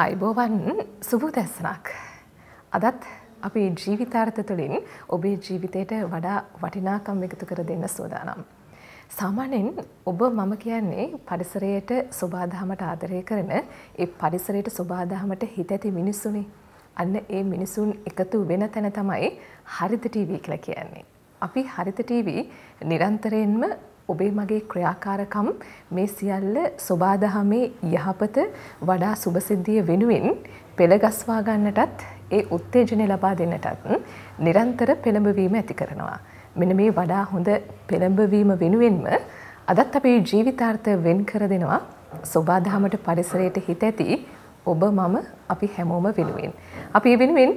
අයිබෝවන් සුබු දැස්සනක්. අදත් අපි ජීවිතාර්ථ තුළින් ඔබේ ජීවිතයට වඩා වටිනාකම් එකතු කර දෙන්න සූදානම්. සාමානෙන් ඔබ මම කියන්නේ පරිසරයට ස්වබාදහමට ආදරය කරන ඒ පරිසරයට ස්වබාදහමට හිත ඇති මිනිස්සුනේ. අන්න ඒ මිනිසුන් එකතු වෙන තැන තමයි හරිත ටීවී කියලා කියන්නේ. අපි හරිත ටීවී නිරන්තරයෙන්ම ඔබේ මගේ ක්‍රියාකාරකම් මේ සියල්ල සොබාදහමේ යහපත වඩා සුභසිද්ධිය වෙනුවෙන් පෙළගස්වා ගන්නටත් ඒ උත්තේජනය ලබා දෙන්නටත් නිරන්තර පෙළඹවීම ඇති කරනවා. මෙන මේ වඩා හොඳ පෙළඹවීම වෙනුවෙන්ම අදත් අපේ ජීවිතාර්ථය වෙන් කර දෙනවා සොබාදහමට පරිසරයට හිත ඇති ඔබ මම අපි හැමෝම වෙනුවෙන්. අපි වෙනුවෙන්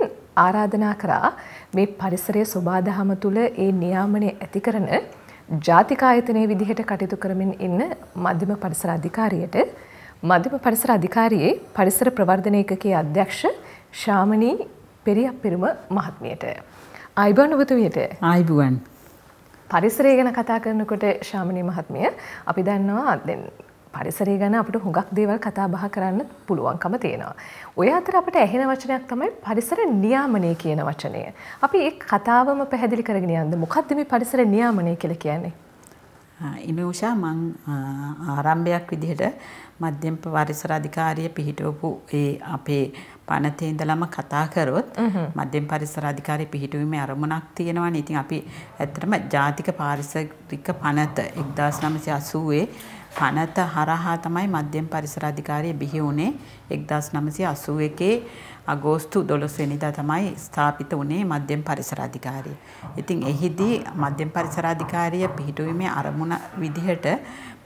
ආරාධනා කරා මේ පරිසරය සොබාදහම තුළ ඒ නියාමනය ඇති කරන ජාතික ආයතනයේ විදිහට කටයුතු කරමින් ඉන්න මධ්‍යම පරිසර අධිකාරියට මධ්‍යම පරිසර අධිකාරියේ පරිසර ප්‍රවර්ධන ඒකකයේ අධ්‍යක්ෂ ශාමණී පෙරියප්පිරුම මහත්මියට ආයිබෝන් ඔබතුමියට ආයිබුවන් පරිසරය ගැන කතා කරනකොට ශාමණී මහත්මිය අපි දන්නවා පරිසරය ගැන අපට හොඟක් දේවල් කතා බහ කරන්න පුළුවන්කම තියෙනවා. ඔය අතර අපට ඇහෙන වචනයක් තමයි පරිසර නියාමනය කියන වචනය. අපි ඒ කතාවම පැහැදිලි කරගෙන යන්න මොකක්ද මේ පරිසර නියාමනය කියලා කියන්නේ? ඉනුෂා මං ආරම්භයක් විදිහට මධ්‍යම පරිසර අධිකාරිය පිහිටවපු ඒ අපේ පනතේ ඉඳලම කතා කරොත් මධ්‍යම පරිසර අධිකාරිය පිහිටුවීමේ අරමුණක් තියෙනවනේ. ඉතින් අපි ඇත්තටම ජාතික පාරිසරික පනත 1980 පනත හරහා තමයි මධ්‍යම පරිසර අධිකාරිය බිහි වුණේ 1981 අගෝස්තු 12 වෙනිදා තමයි ස්ථාපිත වුණේ මධ්‍යම පරිසර අධිකාරිය. ඉතින් එහිදී මධ්‍යම පරිසර අධිකාරිය පිහිටුවීමේ අරමුණ විදිහට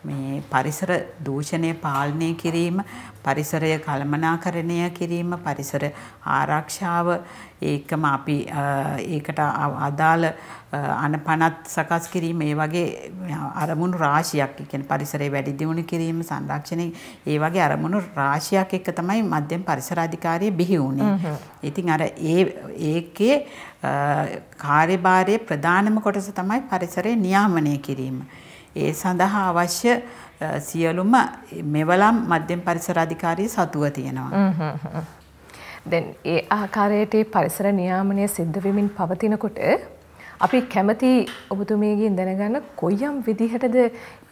මේ පරිසර දූෂණය පාලනය කිරීම පරිසරය කළමනාකරණය කිරීම පරිසර ආරක්ෂාව ඒකම අපි ඒකට අදාළ අනපනත් සකස් කිරීම ඒ වගේ අරමුණු රාශියක් කියන්නේ පරිසරය වැඩි දියුණු කිරීම සංරක්ෂණය ඒ වගේ අරමුණු රාශියක් එක තමයි මධ්‍යම පරිසර අධිකාරිය බිහි වුණේ. ඉතින් අර ඒ ඒකේ කාර්යභාරයේ ප්‍රධානම කොටස තමයි පරිසරය නියාමනය කිරීම. ඒ සඳහා අවශ්‍ය සියලුම මෙවලම් මධ්‍යම පරිසර අධිකාරිය සතුව තියෙනවා. දැන් ඒ ආකාරයට පරිසර නියාමනය සිද්ධ වෙමින් පවතිනකොට අපි කැමති ඔබතුමියගෙන් දැනගන්න කොයිම් විදිහටද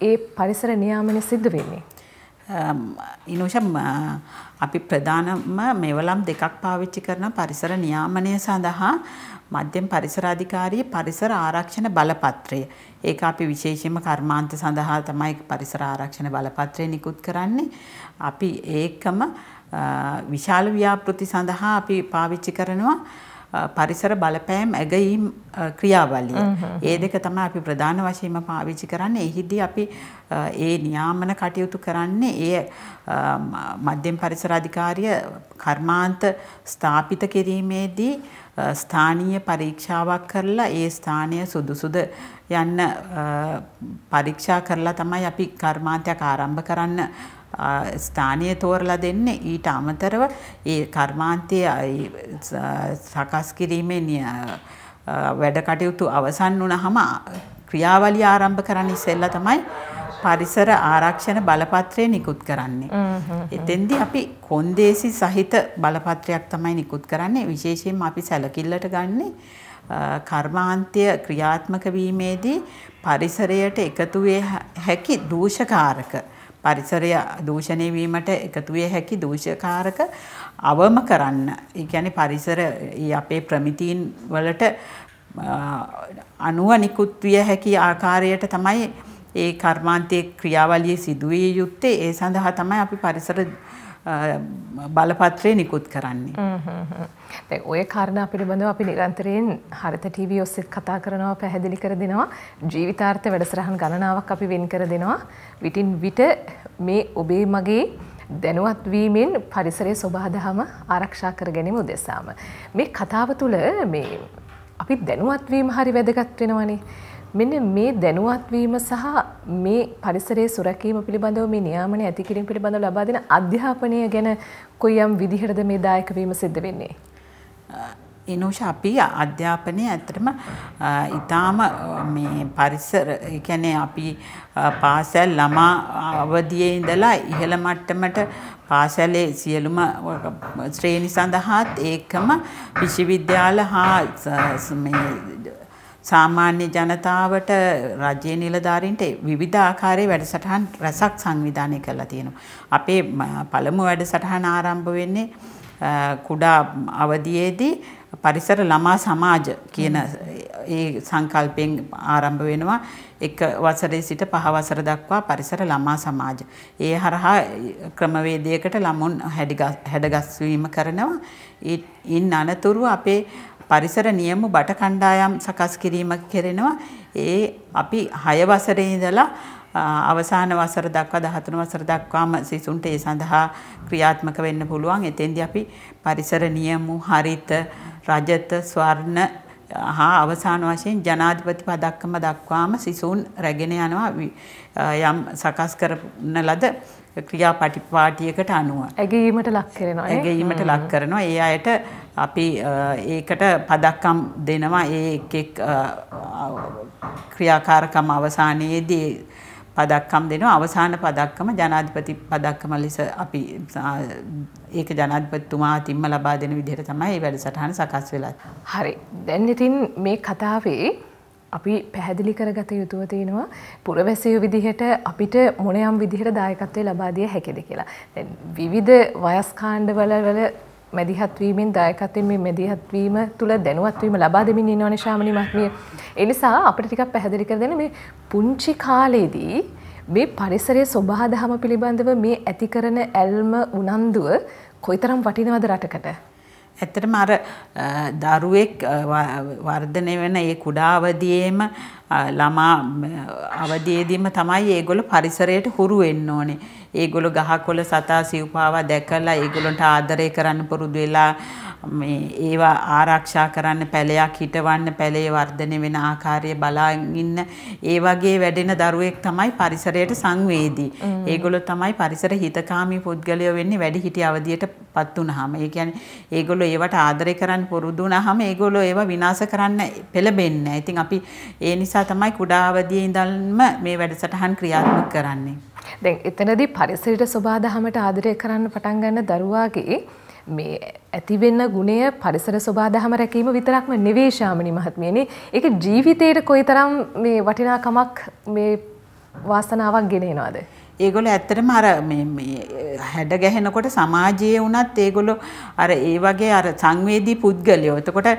ඒ පරිසර නියාමනය සිද්ධ වෙන්නේ? ඉනෝෂම් අපි ප්‍රධානම මෙවලම් දෙකක් පාවිච්චි කරන පරිසර නියාමනය සඳහා මධ්‍යම පරිසරාධිකාරියේ පරිසර ආරක්ෂණ බලපත්‍රය. ඒක අපි විශේෂයෙන්ම කර්මාන්ත සඳහා තමයි පරිසර ආරක්ෂණ බලපත්‍රය නිකුත් කරන්නේ. අපි ඒකම විශාල ව්‍යාපෘති සඳහා අපි පාවිච්චි කරනවා. පරිසර බලපෑම් ඇගයීම් ක්‍රියාවලිය. ඒ දෙක තමයි අපි ප්‍රධාන වශයෙන්ම පාවිච්චි කරන්නේ. එහිදී අපි ඒ නියාමන කටයුතු කරන්නේ ඒ මධ්‍යම පරිසර අධිකාරිය කර්මාන්ත ස්ථාපිත කිරීමේදී ස්ථානීය පරීක්ෂාවක් කරලා ඒ ස්ථානය සුදුසුද යන්න පරීක්ෂා කරලා තමයි අපි කර්මාන්තයක් ආරම්භ කරන්න ස්ථානය තෝරලා දෙන්නේ ඊට අමතරව ඒ කර්මාන්තය සකස් කිරීමේ වැඩ කටයුතු අවසන් වුණහම ක්‍රියාවලිය ආරම්භ කරන්න ඉස්සෙල්ලා තමයි පරිසර ආරක්ෂණ බලපත්‍රය නිකුත් කරන්නේ. එතෙන්දී අපි කොන්දේසි සහිත බලපත්‍රයක් තමයි නිකුත් කරන්නේ. විශේෂයෙන්ම අපි සැලකිල්ලට ගන්නේ කර්මාන්තය ක්‍රියාත්මක වීමේදී පරිසරයට එකතු හැකි දූෂකාරක පරිසරය දූෂණය වීමට එකතු වේ හැකි දූෂකාරක අවම කරන්න. ඒ කියන්නේ පරිසර අපේ ප්‍රමිතීන් වලට අනුව නිකුත් විය හැකි ආකාරයට තමයි ඒ කර්මාන්තයේ ක්‍රියාවලියේ සිදුවිය යුත්තේ ඒ සඳහා තමයි අපි පරිසර බලපත්‍රය නිකුත් කරන්නේ. දැ ඔය කාරණ පිළිබඳව අපි නිරන්තරයෙන් හරිත ටීවී ඔස්සෙත් කතා කරනවා පැහැදිලි කර දෙනවා ජීවිතාර්ථ වැඩසරහන් ගණනාවක් අපි වෙන් කර දෙනවා. විටින් විට මේ ඔබේ මගේ දැනුවත්වීමෙන් පරිසරය ස්වබාදහම ආරක්ෂා කර ගැනීම උදෙසාම. මේ කතාව තුළ මේ අපි දැනුවත්වීම හරි වැදගත් වෙනවනේ. මෙන්න මේ දැනුවත්වීම සහ මේ පරිසරයේ සුරැකීම පිළිබඳව මේ නියාමනය ඇති කිරීම පිළිබඳව ලබා දෙන අධ්‍යාපනය ගැන කොයිම් විදිහටද මේ දායක වීම සිද්ධ වෙන්නේ? එනෝෂ අපි අධ්‍යාපනය ඇත්තටම ඉතාම මේ පරිසර එකැනෙ අපි පාසැල් ළමා අවධියේ ඉඳලා ඉහළ මට්ටමට පාසැලේ සියලුම ශ්‍රේණි සඳහාත් ඒකම විශ්වවිද්‍යාල හා සාමාන්‍ය ජනතාවට රජයේ නිලධාරීන්ට විවිධ ආකාරයේ වැඩසටහන් රැසක් සංවිධානය කරලා තියෙනවා. අපේ පළමු වැඩසටහන ආරම්භ වෙන්නේ කුඩා අවදියේදී පරිසර ළමා සමාජ කියන ඒ සංකල්පයෙන් ආරම්භ වෙනවා එක වසරේ සිට පහ වසර දක්වා පරිසර ළමා සමාජ. ඒ හරහා ක්‍රමවේදයකට ළමුන් හැඩගස්වීම කරනවා. ඉන් අනතුරුව අපේ පරිසර නියම බට කණ්ඩායම් සකස් කිරීමක් කරෙනවා. ඒ අපි 6 වසරේ ඉඳලා අවසාන වසර දක්වා 13 වසර දක්වාම සිසුන්ට ඒ සඳහා ක්‍රියාත්මක වෙන්න පුළුවන්. එතෙන්දී අපි පරිසර නියමු, හරිත, රජත, ස්වර්ණ හා අවසාන වශයෙන් ජනාධිපති පදක්කම දක්වාම සිසුන් රැගෙන යනවා යම් සකස් කරන ලද ක්‍රියාපටි පාටියකට අනුව. ඇගීමට ලක් කරනවා. ඇගීමට ලක් කරනවා. ඒ අයට අපි ඒකට පදක්කම් දෙනවා. ඒ එක් එක් ක්‍රියාකාරකම් අවසානයේදී පදක්කම් දෙනවා. අවසාන පදක්කම ජනාධිපති පදක්කම ලෙස අපි ඒක ජනාධිපතිතුමා අතින්ම ලබා දෙන විදිහට තමයි මේ වැඩසටහන සකස් වෙලා. හරි. දැන් ඉතින් මේ කතාවේ අපි පැහැදිලි කරගත යුතුව තියෙනවා පුරවැසියෝ විදිහට අපිට මොනයම් විදිහට දායකත්වය ලබා දිය හැකිද කියලා. දැන් විවිධ වයස් කාණ්ඩවල වල මැදිහත් වීමෙන් දායකත්වයෙන් මේ මැදිහත් වීම තුළ දැනුවත් වීම ලබා දෙමින් ඉන්නවනේ ශාමණේ මහත්මිය. ඒ නිසා අපිට ටිකක් පැහැදිලි කර දෙන්න මේ පුංචි කාලේදී මේ පරිසරයේ සබහා දහම පිළිබඳව මේ ඇති කරන ඇල්ම උනන්දුව කොයිතරම් වටිනවද රටකට? ඇත්තටම අර දරුවෙක් වර්ධනය වෙන ඒ කුඩා අවදියේම ළමා අවදීදීම තමයි ඒගොල්ලෝ පරිසරයට හුරු වෙන්න ඕනේ. ඒගොල්ලෝ ගහකොළ සතා සිව්පාවා දැකලා ඒගොල්ලන්ට ආදරය කරන්න පුරුදු වෙලා මේ ඒවා ආරක්ෂා කරන්න පැලයක් හිටවන්න පැලේ වර්ධනය වෙන ආකාරය බලාගෙන ඉන්න ඒ වගේ වැඩෙන දරුවෙක් තමයි පරිසරයට සංවේදී. ඒගොල්ලෝ තමයි පරිසර හිතකාමී පුද්ගලයෝ වෙන්නේ වැඩි හිටි අවධියටපත් වුනහම. ඒ කියන්නේ ඒගොල්ලෝ ඒවට ආදරය කරන්න පුරුදු වුනහම ඒගොල්ලෝ ඒවා විනාශ කරන්න පෙළඹෙන්නේ නැහැ. ඉතින් අපි ඒ නිසා නිසා තමයි කුඩා අවදියේ ඉඳන්ම මේ වැඩසටහන් ක්‍රියාත්මක කරන්නේ. දැන් එතනදී පරිසරයට සබාදහමට ආදරය කරන්න පටන් ගන්න දරුවාගේ මේ ඇතිවෙන්න ගුණය පරිසර සබාදහම රැකීම විතරක්ම නෙවෙයි ශාමණි මහත්මියනි. ඒක ජීවිතේට කොයිතරම් මේ වටිනාකමක් මේ වාසනාවක් ගෙන එනවද? ඒගොල්ල ඇත්තටම අර හැඩ ගැහෙනකොට සමාජයේ වුණත් ඒගොල්ලෝ අර ඒ වගේ අර සංවේදී පුද්ගලයෝ. එතකොට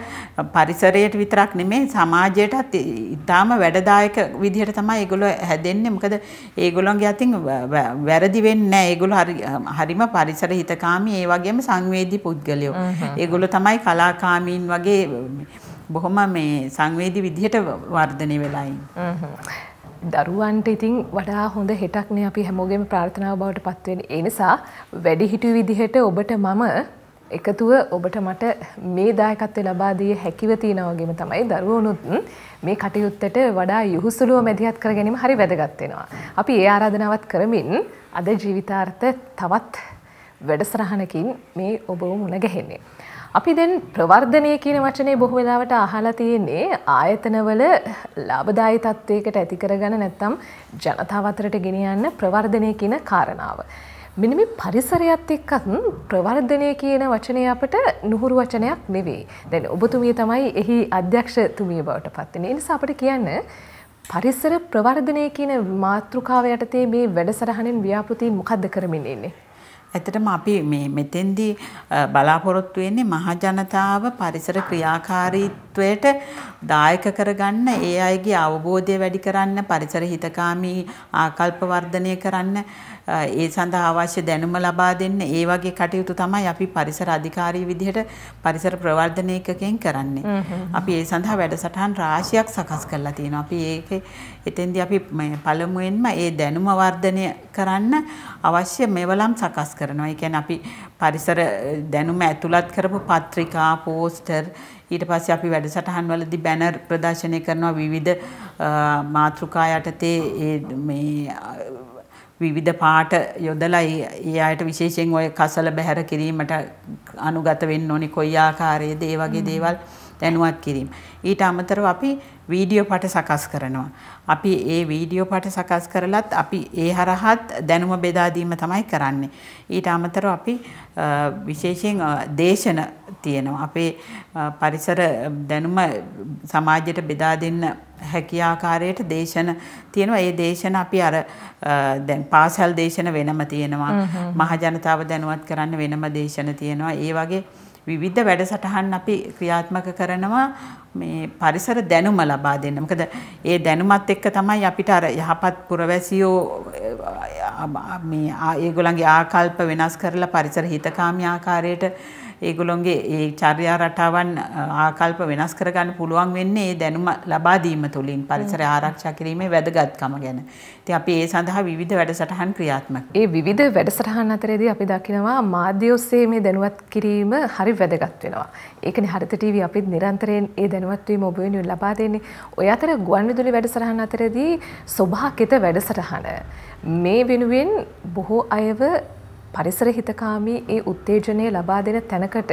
පරිසරයට විතරක් නෙමෙයි සමාජයටත් ඉතාම වැඩදායක විදිහට තමයි ඒගොල්ලෝ හැදෙන්නේ. මොකද ඒගොල්ලන්ගේ අතින් වැරදි වෙන්නේ නැහැ. ඒගොල්ලෝ හරිම පරිසර හිතකාමී ඒ වගේම සංවේදී පුද්ගලයෝ. ඒගොල්ලෝ තමයි කලාකාමීන් වගේ බොහොම මේ සංවේදී විදිහට වර්ධනය වෙලා ඉන්නේ. දරුවන්ට ඉතින් වඩා හොඳ හෙටක්න අපි හැමෝගෙම ප්‍රාර්ථනාව බවට පත්වෙන එනිසා වැඩිහිටු විදිහට ඔබට මම එකතුව ඔබට මට මේ දායකත්වය ලබාදිය හැකිව තියෙනවගේම තමයි දරුවනුත් මේ කටයුත්තට වඩා යුහුසුලුව මැදිහත් කර ගැනීම හරි වැදගත්වෙනවා. අපි ඒ ආරාධනාවත් කරමින් අද ජීවිතාර්ථ තවත් වැඩසරහනකින් මේ ඔබව මුණගැහෙන්නේ. අපි දැන් ප්‍රවර්ධනය කියන වචනේ බොහෝ වෙලාවට අහලා තියෙන්නේ ආයතනවල ලාභදායී තත්වයකට ඇති කරගෙන නැත්නම් ජනතාව අතරට ගෙනියන්න ප්‍රවර්ධනය කියන කාරණාව. මෙන්න මේ පරිසරයත් එක්කත් ප්‍රවර්ධනය කියන වචනේ අපට නුහුරු වචනයක් නෙවෙයි. දැන් ඔබතුමිය තමයි එහි අධ්‍යක්ෂතුමිය බවට පත් වෙන්නේ. ඒ නිසා අපිට කියන්න පරිසර ප්‍රවර්ධනය කියන මාතෘකාව යටතේ මේ වැඩසටහනෙන් ව්‍යාපෘති මොකද්ද කරමින් ඉන්නේ? ඇත්තටම අපි මේ මෙතෙන්දී බලාපොරොත්තු වෙන්නේ මහජනතාව පරිසර ක්‍රියාකාරීත්වයට දායක කරගන්න ඒ අයගේ අවබෝධය වැඩි කරන්න පරිසර හිතකාමී ආකල්ප වර්ධනය කරන්න ඒ සඳහා අවශ්‍ය දැනුම ලබා දෙන්න ඒ වගේ කටයුතු තමයි අපි පරිසර අධිකාරී විදිහට පරිසර ප්‍රවර්ධන එකකෙන් කරන්නේ. අපි ඒ සඳහා වැඩසටහන් රාශියක් සකස් කරලා තියෙනවා. අපි ඒකේ එතෙන්දී අපි පළමුවෙන්ම ඒ දැනුම වර්ධනය කරන්න අවශ්‍ය මෙවලම් සකස් කරනවා. ඒ කියන්නේ අපි පරිසර දැනුම ඇතුළත් කරපු පත්‍රිකා, පෝස්ටර් ඊට පස්සේ අපි වැඩසටහන් වලදී බැනර් ප්‍රදර්ශනය කරනවා විවිධ මාතෘකා යටතේ මේ විවිධ පාට යොදලා ඒ අයට විශේෂයෙන් ඔය කසල බැහැර කිරීමට අනුගත වෙන්න ඕනි කොයි ආකාරයේද ඒ වගේ දේවල් දැනුවත් කිරීම. ඊට අමතරව අපි වීඩියෝ පට සකස් කරනවා. අපි ඒ වීඩියෝ පට සකස් කරලත් අපි ඒ හරහත් දැනුම බෙදා දීම තමයි කරන්නේ. ඊට අමතරව අපි විශේෂයෙන් දේශන තියෙනවා. අපේ පරිසර දැනුම සමාජයට බෙදා දෙන්න හැකි ආකාරයට දේශන තියෙනවා. ඒ දේශන අපි අර දැන් පාසල් දේශන වෙනම තියෙනවා. මහජනතාව දැනුවත් කරන්න වෙනම දේශන තියෙනවා. ඒ වගේ විවිධ වැඩසටහන් අපි ක්‍රියාත්මක කරනවා මේ පරිසර දැනුම ලබා දෙන්න. මොකද ඒ දැනුමත් එක්ක තමයි අපිට අර යහපත් පුරවැසියෝ මේ ඒගොල්ලන්ගේ ආකල්ප වෙනස් කරලා පරිසර හිතකාමී ආකාරයට ඒගොල්ලොන්ගේ ඒ චර්යා රටාවන් ආකල්ප වෙනස් කරගන්න පුළුවන් වෙන්නේ ඒ දැනුම ලබා දීම තුළින් පරිසරය ආරක්ෂා කිරීමේ වැදගත්කම ගැන. ඉතින් අපි ඒ සඳහා විවිධ වැඩසටහන් ක්‍රියාත්මක. ඒ විවිධ වැඩසටහන් අතරේදී අපි දකිනවා මාධ්‍ය ඔස්සේ මේ දැනුවත් කිරීම හරි වැදගත් වෙනවා. ඒකනේ හරිත ටීවී අපිත් නිරන්තරයෙන් ඒ දැනුවත්වීම ඔබ වෙනුවෙන් ලබා දෙන්නේ. ඔය අතර ගුවන්විදුලි වැඩසටහන් අතරේදී සොභාකිත වැඩසටහන මේ වෙනුවෙන් බොහෝ අයව පරිසර හිතකාමී ඒ උත්තේජනය ලබා දෙන තැනකට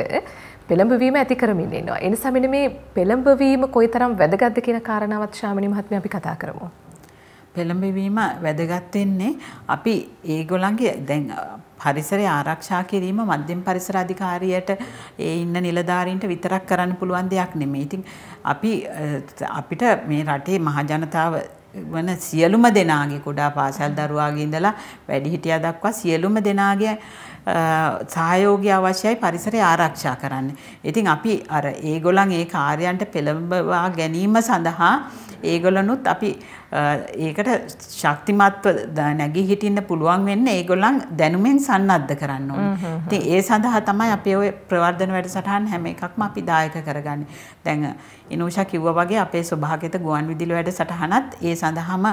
පෙළඹවීම ඇති කරමින් ඉන්නවා. එනිසා මෙන්න මේ පෙළඹවීම කොයිතරම් වැදගත්ද කියන කාරණාවත් ශාමිනී මහත්මිය අපි කතා කරමු. පෙළඹවීම වැදගත් වෙන්නේ අපි ඒගොල්ලන්ගේ දැන් පරිසරය ආරක්ෂා කිරීම මධ්‍යම පරිසර අධිකාරියට ඒ ඉන්න නිලධාරීන්ට විතරක් කරන්න පුළුවන් දෙයක් නෙමෙයි. ඉතින් අපි අපිට මේ රටේ මහජනතාව වන සියලුම දෙනාගේ කුඩා පාසල් දරුවාගේ ඉඳලා වැඩිහිටියා දක්වා සියලුම දෙනාගේ සහයෝගය අවශ්‍යයි පරිසරය ආරක්ෂා කරන්න. ඉතින් අපි අර ඒගොල්ලන් ඒ කාර්යයන්ට පෙළඹවා ගැනීම සඳහා ඒගොල්ලනුත් අපි ඒකට ශක්තිමත්ව නැගී හිටින්න පුළුවන් වෙන්න ඒගොල්ලන් දැනුමෙන් සන්නද්ධ කරන්න ඕනේ. ඉතින් ඒ සඳහා තමයි අපි ওই ප්‍රවර්ධන වැඩසටහන් හැම එකක්ම අපි දායක කරගන්නේ. දැන් ඉනෝෂා කිව්වා වගේ අපේ ස්වභාගයට ගුවන් විදුලි වැඩසටහනත් ඒ සඳහාම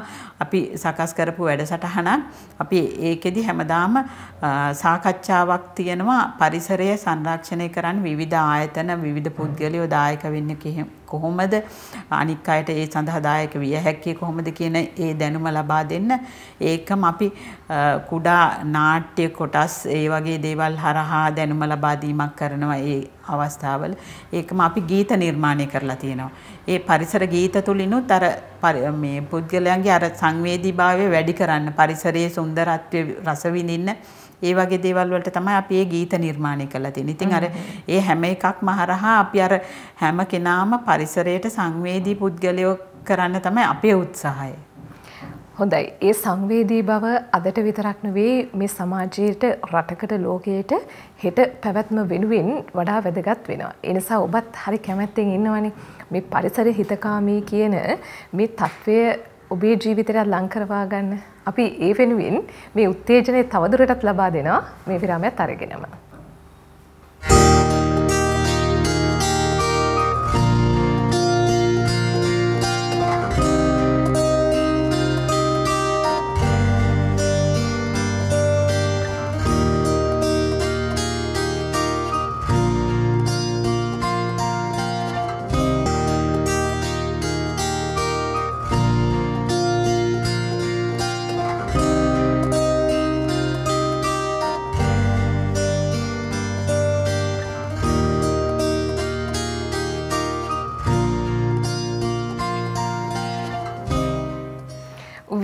අපි සකස් කරපු වැඩසටහනක් අපි ඒකෙදි හැමදාම සාකච්ඡාවක් තියෙනවා පරිසරය සංරක්ෂණය කරන්න විවිධ ආයතන විවිධ පුද්ගලයෝ දායක වෙන්නේ කොහොමද අනික් අයට ඒ සඳහා දායක විය හැක්කේ කොහොමද කොහොමද කියන ඒ දැනුම ලබා දෙන්න ඒකම අපි කුඩා නාට්‍ය කොටස් ඒ වගේ දේවල් හරහා දැනුම ලබා දීමක් කරනවා ඒ අවස්ථාවල ඒකම අපි ගීත නිර්මාණය කරලා තියෙනවා. ඒ පරිසර ගීත තුලිනුත් අර මේ පුද්ගලයන්ගේ අර සංවේදීභාවය වැඩි කරන්න පරිසරයේ සුන්දරත්වය රස විඳින්න ඒ වගේ දේවල් වලට තමයි අපි මේ ගීත නිර්මාණය කරලා තියෙන්නේ. ඉතින් අර ඒ හැම එකක්ම හරහා අපි අර හැම කෙනාම පරිසරයට සංවේදී පුද්ගලයෙක් කරන්න තමයි අපේ උත්සාහය. හොඳයි ඒ සංවේදී බව අදට විතරක් නොවේ මේ සමාජයට රටකට ලෝකයට හෙට පැවැත්ම වෙනුවෙන් වඩා වැදගත් වෙනවා. එනිසා ඔබත් හරි කැමැත්තෙන් ඉන්නවනේ මේ පරිසර හිතකාමී කියන මේ තත්ත්වය ඔබේ ජීවිතයට ලංකරවා ගන්න. අපි ඒ වෙනුවෙන් මේ උත්තේජනය තවදුරටත් ලබා දෙනවා මේ විරාමයත් අරගෙනම.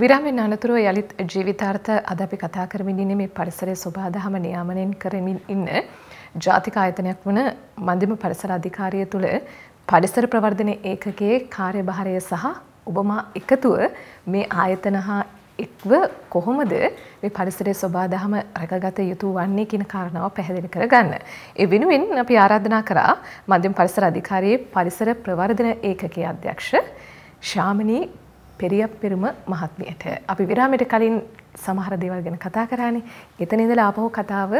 විරාමෙන් අනතුරුව යළිත් ජීවිතාර්ථ අද අපි කතා කරමින් ඉන්නේ මේ පරිසරයේ සබාදහම නියාමනයෙන් කරමින් ඉන්න ජාතික ආයතනයක් වන මධ්‍යම පරිසර අධිකාරිය තුළ පරිසර ප්‍රවර්ධන ඒකකයේ කාර්යභාරය සහ ඔබමා එකතුව මේ ආයතන හා එක්ව කොහොමද මේ පරිසරයේ සබාදහම රැකගත යුතු වන්නේ කියන කාරණාව පැහැදිලි කරගන්න. ඒ වෙනුවෙන් අපි ආරාධනා කරා මධ්‍යම පරිසර අධිකාරියේ පරිසර ප්‍රවර්ධන ඒකකයේ අධ්‍යක්ෂ ශාමිනී පෙරියප්පෙරුම මහත්මියට අපි විරාමයට කලින් සමහර දේවල් ගැන කතා කරානේ. එතන ඉඳලා ආපහු කතාව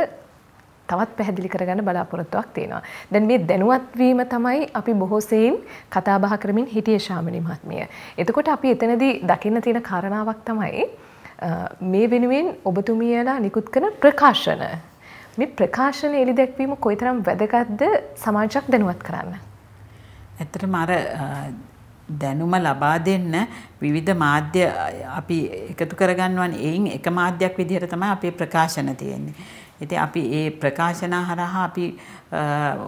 තවත් පැහැදිලි කරගන්න බලාපොරොත්තුවක් තියෙනවා. දැන් මේ දැනුවත් වීම තමයි අපි බොහෝ සෙයින් කතා බහ කරමින් හිටියේ ශාමණේ මහත්මිය. එතකොට අපි එතනදී දකින්න තියෙන කාරණාවක් තමයි මේ වෙනුවෙන් ඔබතුමියලා නිකුත් කරන ප්‍රකාශන. මේ ප්‍රකාශන එලි දැක්වීම කොයිතරම් වැදගත්ද සමාජයක් දැනුවත් කරන්න. ඇත්තටම අර දැනුම ලබා දෙන්න විවිධ මාධ්‍ය අපි එකතු කරගන්නවනේ. එයින් එක මාධ්‍යයක් විදිහට තමයි අපේ ප්‍රකාශන තියෙන්නේ. ඉතින් අපි ඒ ප්‍රකාශන හරහා අපි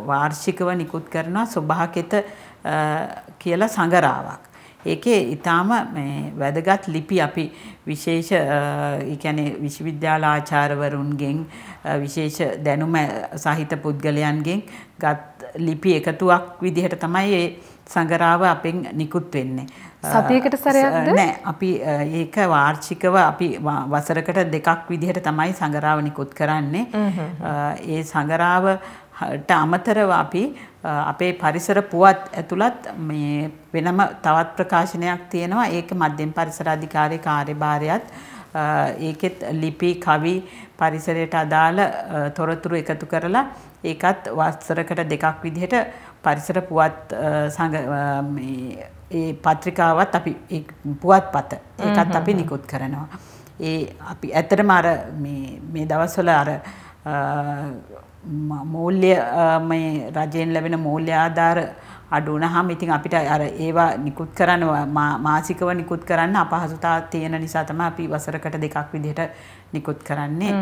වාර්ෂිකව නිකුත් කරනවා සබහාකෙත කියලා සංගරාවක්. ඒකේ ඊටාම මේ වැදගත් ලිපි අපි විශේෂ ඒ කියන්නේ විශ්වවිද්‍යාල ආචාර්යවරුන්ගෙන් විශේෂ දැනුම සහිත පුද්ගලයන්ගෙන් ගත් ලිපි එකතුවක් විදිහට තමයි මේ සඟරාව අපෙන් නිකුත් වෙන්නේ. සතියකට සැරයක්ද? නෑ, අපි ඒක වාර්ෂිකව අපි වසරකට දෙකක් විදිහට තමයි සඟරාව නිකුත් කරන්නේ. ඒ සඟරාව ට අමතරව අපි අපේ පරිසර පුවත් ඇතුළත් මේ වෙනම තවත් ප්‍රකාශනයක් තියෙනවා. ඒක මධ්‍යම පරිසර අධිකාරී කාර්යභාරයත් ඒකෙත් ලිපි කවි පරිසරයට අදාළ තොරතුරු එකතු කරලා ඒකත් වස්සරකට දෙකක් විදිහට පරිසර පුවත් ඒ පත්‍රිකාවත් අපි පුවත් පත ඒකත් අපි නිකුත් කරනවා. ඒ අපි ඇතරම අර මේ දවස්වල අර මූල්‍ය රජයෙන් ලැබෙන මූල්‍ය ආධාර අඩුන හම ඉතින් අපිට අර ඒවා නිකුත් කරනවා මාසිකව නිකුත් කරන්න අපහසුතා තියෙන නිසා තම අපි වසරකට දෙකක් විදිහට නිකුත් කරන්නේ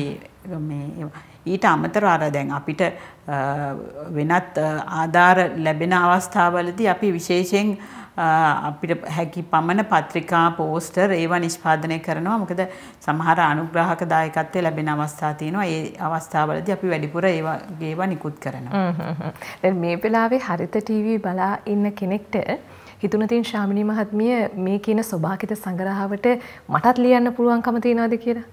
ඒ ඊට අමතරව අර දැන් අපිට වෙනත් ආධාර ලැබෙන අවස්ථාවලදී අපි විශේෂයෙන් අපිට හැකි පමණ පත්‍රිකා පෝස්ටර් ඒවා නිෂ්පාදනය කරනවා මොකද සමහර අනුග්‍රහක දායකත්වය ලැබෙන අවස්ථා තියෙනවා ඒ අවස්ථාවලදී අපි වැඩිපුර ඒවා ඒවා නිකුත් කරනවා. දැන් මේ වෙලාවේ හරිත ටීවී බලා ඉන්න කෙනෙක්ට හිතුණතින් ශාමිනී මහත්මිය මේ කියන සෝභාකිත සංග්‍රහවට මටත් ලියන්න පුළුවන්කම තියනවාද කියලා?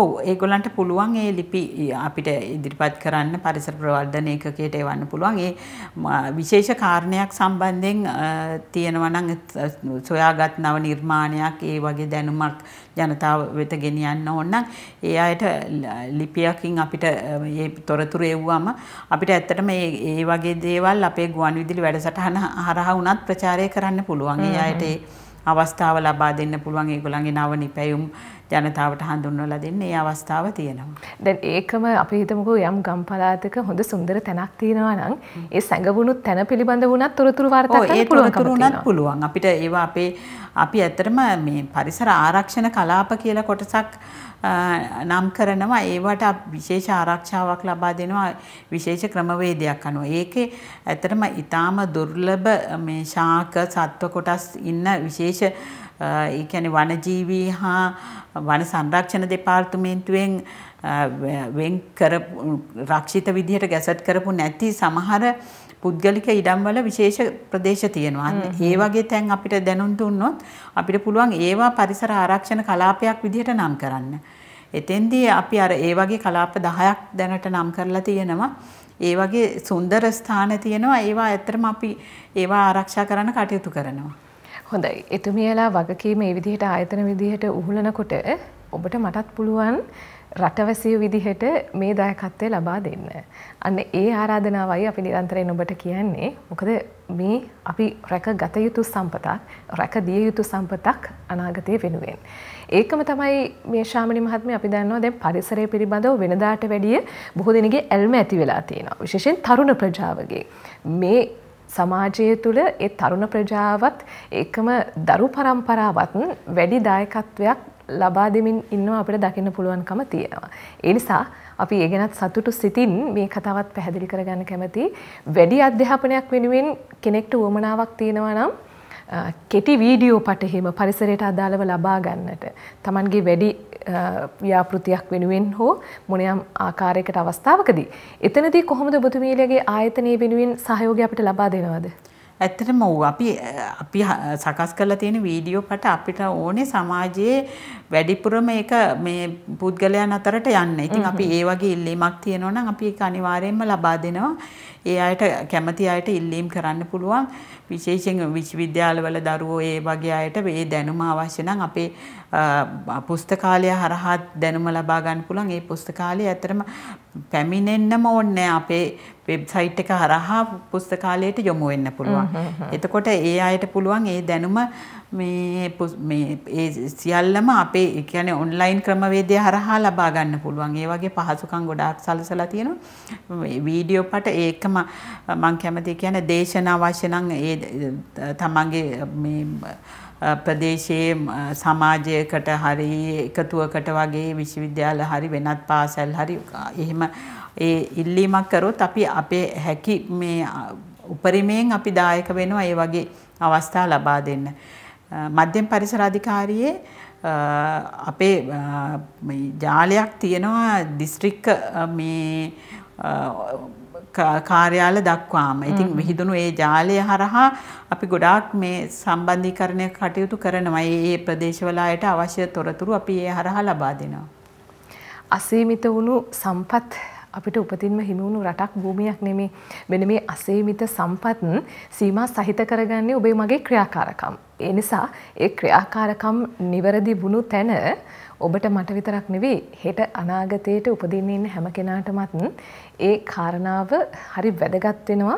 ඔව් ඒගොල්ලන්ට පුළුවන් ඒ ලිපි අපිට ඉදිරිපත් කරන්න පරිසර ප්‍රවර්ධන ඒකකයට එවන්න පුළුවන්. ඒ විශේෂ කාරණයක් සම්බන්ධයෙන් තියෙනවා නම් සොයාගත් නව නිර්මාණයක් ඒ වගේ දැනුමක් ජනතාව වෙත ගෙනියන්න ඕන නම් ඒ අයට ලිපියකින් අපිට මේ තොරතුරු එව්වම අපිට ඇත්තටම මේ ඒ වගේ දේවල් අපේ ගුවන් විදුලි වැඩසටහන හරහා වුණත් ප්‍රචාරය කරන්න පුළුවන්. ඒ අයට අවස්ථාව ලබා දෙන්න පුළුවන් ඒගොල්ලන්ගේ නව නිපැයුම් ජනතාවට හඳුන්වලා දෙන්න ඒ අවස්ථාව තියෙනවා. දැන් ඒකම අපි හිතමුකෝ යම් ගම් පළාතක හොඳ සුන්දර තැනක් තියෙනවා නම් ඒ සැඟවුණු තැන පිළිබඳ වුණත් තොරතුරු වාර්තා කරන්න පුළුවන්. පුළුවන්. අපිට ඒවා අපේ අපි ඇත්තටම මේ පරිසර ආරක්ෂණ කලාප කියලා කොටසක් නම් කරනවා ඒවට විශේෂ ආරක්ෂාවක් ලබා දෙනවා විශේෂ ක්‍රමවේදයක් අනුව. ඒකේ ඇත්තටම ඊටාම දුර්ලභ මේ ශාක සත්ව කොටස් ඉන්න විශේෂ ඒ කියන්නේ වනජීවී හා වන සංරක්ෂණ දෙපාර්තමේන්තුවෙන් වෙන් කර රක්ෂිත විදිහට ගැසට් කරපු නැති සමහර පුද්ගලික ඉඩම්වල විශේෂ ප්‍රදේශ තියෙනවා. ඒ වගේ තැන් අපිට දැනුම් දුන්නොත් අපිට පුළුවන් ඒවා පරිසර ආරක්ෂණ කලාපයක් විදිහට නම් කරන්න. එතෙන්දී අපි අර ඒ වගේ කලාප 10ක් දැනට නම් කරලා තියෙනවා. ඒ වගේ සුන්දර ස්ථාන තියෙනවා. ඒවා ඇත්තටම අපි ඒවා ආරක්ෂා කරන්න කටයුතු කරනවා. හොඳයි එතුමියලා වගකීම ඒ විදිහට ආයතන විදිහට උහුලනකොට ඔබට මටත් පුළුවන් රටවැසිය විදිහට මේ දායකත්වය ලබා දෙන්න. අන්න ඒ ආරාධනාවයි අපි නිරන්තරයෙන් ඔබට කියන්නේ. මොකද මේ අපි රැක ගත යුතු සම්පතක් රැක දිය යුතු සම්පතක් අනාගතය වෙනුවෙන්. ඒකම තමයි මේ ශාමණි මහත්මිය අපි දන්නවා දැන් පරිසරය පිළිබඳව වෙනදාට වැඩිය බොහෝ දෙනෙගේ ඇල්ම ඇති වෙලා තියෙනවා. විශේෂයෙන් තරුණ ප්‍රජාවගේ. මේ සමාජය තුළ ඒ තරුණ ප්‍රජාවත් එකම දරු පරම්පරාවත් වැඩි දායකත්වයක් ලබා දෙමින් ඉන්නවා අපිට දකින්න පුළුවන්කම තියෙනවා. ඒ නිසා අපි ඒ ගැනත් සතුටු සිතින් මේ කතාවත් පැහැදිලි කරගන්න කැමති. වැඩි අධ්‍යාපනයක් වෙනුවෙන් කෙනෙක්ට උවමනාවක් තියෙනවා නම් කෙටි වීඩියෝ පටහිම පරිසරයට අදාළව ලබා ගන්නට තමන්ගේ වැඩි ව්‍යාපෘතියක් වෙනුවෙන් හෝ මොනයම් ආකාරයකට අවස්ථාවකදී. එතනදී කොහොමද ඔබතුමීලගේ ආයතනය වෙනුවෙන් සහයෝග අපට ලබා දෙනවද. ඇත්තටම ඌ අපි අපි සකස් කරලා තියෙන වීඩියෝ පට අපිට ඕනේ සමාජයේ වැඩිපුරම ඒක මේ පුද්ගලයන් අතරට යන්න. ඉතින් අපි ඒ වගේ ඉල්ලීමක් තියෙනවා නම් අපි ඒක අනිවාර්යයෙන්ම ලබා දෙනවා. ඒ අයට කැමති අයට ඉල්ලීම් කරන්න පුළුවන් විශේෂයෙන් විශ්වවිද්‍යාලවල දරුවෝ ඒ වගේ අයට මේ දැනුම අවශ්‍ය නම් අපේ පුස්තකාලය හරහා දැනුම ලබා ගන්න පුළුවන්. ඒ පුස්තකාලය ඇත්තටම පැමිණෙන්නම ඕනේ අපේ වෙබ්සයිට් එක හරහා පුස්තකාලයට යොමු වෙන්න පුළුවන්. එතකොට ඒ අයට පුළුවන් ඒ දැනුම මේ මේ ඒ සියල්ලම අපේ කියන්නේ ඔන්ලයින් ක්‍රමවේදය හරහා ලබා ගන්න පුළුවන්. ඒ වගේ පහසුකම් ගොඩාක් සලසලා තියෙනවා. මේ වීඩියෝ පාට ඒකම මම කැමති කියන්නේ දේශනා අවශ්‍ය නම් ඒ තමන්ගේ මේ ප්‍රදේශයේ සමාජයකට හරි එකතුවකට වගේ විශ්වවිද්‍යාල හරි වෙනත් පාසල් හරි එහෙම ඒ ඉල්ලීමක් කරොත් අපි අපේ හැකි මේ උපරිමයෙන් අපි දායක වෙනවා ඒ වගේ අවස්ථා ලබා දෙන්න. මධ්‍යම පරිසර අධිකාරියේ අපේ ජාලයක් තියෙනවා දිස්ත්‍රික්ක මේ කාර්යාල දක්වාම. ඉතින් විහිදුණු ඒ ජාලය හරහා අපි ගොඩාක් මේ සම්බන්ධීකරණය කටයුතු කරනවා. ඒ ප්‍රදේශවල අයට අවශ්‍ය තොරතුරු අපි ඒ හරහා ලබා දෙනවා. අසීමිත වුණු සම්පත් අපිට උපතින්ම හිමිවුණු රටක් භූමියක් නෙමේ. මෙන්න මේ අසීමිත සම්පත් සීමා සහිත කරගන්නේ ඔබේ මගේ ක්‍රියාකාරකම්. ඒ නිසා ඒ ක්‍රියාකාරකම් නිවැරදි වුණු තැන ඔබට මට විතරක් නෙවෙයි හෙට අනාගතයට උපදින්න ඉන්න හැම කෙනාටමත් ඒ කාරණාව හරි වැදගත් වෙනවා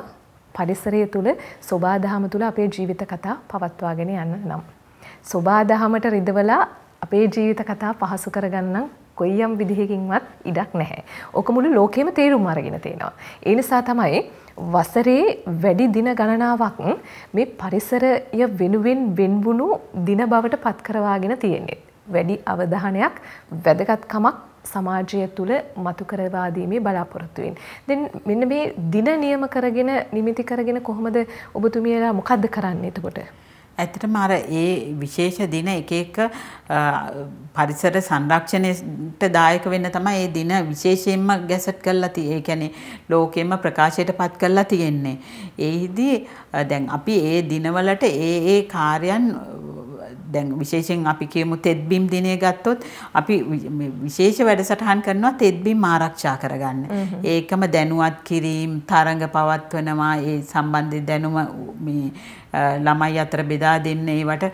පරිසරය තුල සෝබාදහම තුල අපේ ජීවිත කතා පවත්වාගෙන යන්න නම් සෝබාදහමට රිදවලා අපේ ජීවිත කතා පහසු කරගන්නම් කොයියම් විදිහකින්වත් ඉඩක් නැහැ. ඕක මුළු ලෝකෙම තේරුම් අරගෙන තියෙනවා. ඒ නිසා තමයි වසරේ වැඩි දින ගණනාවක් මේ පරිසරය වෙනුවෙන් වෙන්වුණු දින බවට පත් කරවාගෙන තියෙන්නේ. වැඩි අවධානයක් වැදගත්කමක් සමාජය තුළ මතු කරවාදීමේ බලාපොරොත්තුවෙන්. දෙන් මෙන්න මේ දින නියම කරගෙන නිමිති කරගෙන කොහොමද ඔබතුමියලා මොකක්ද කරන්න එතකොට. ඇතටම අර ඒ විශේෂ දින එක එක පරිසර සංරක්ෂණයට දායක වෙන්න තමයි ඒ දින විශේෂයෙන්ම ගැසට් කරලා තියෙන්නේ. ඒ කියන්නේ ලෝකෙම ප්‍රකාශයට පත් කරලා තියෙන්නේ. ඒහිදී දැන් අපි ඒ දිනවලට ඒ ඒ කාර්යයන් දැන් විශේෂයෙන් අපි කියමු තෙත්බිම් දිනය ගත්තොත් අපි විශේෂ වැඩසටහන් කරනවා තෙත්බිම් ආරක්ෂා කරගන්න. ඒකම දැනුවත් කිරීම තරඟ පවත්වනවා ඒ සම්බන්ධ දැනුම ළමයි අතර බෙදා දෙන්න ඒවට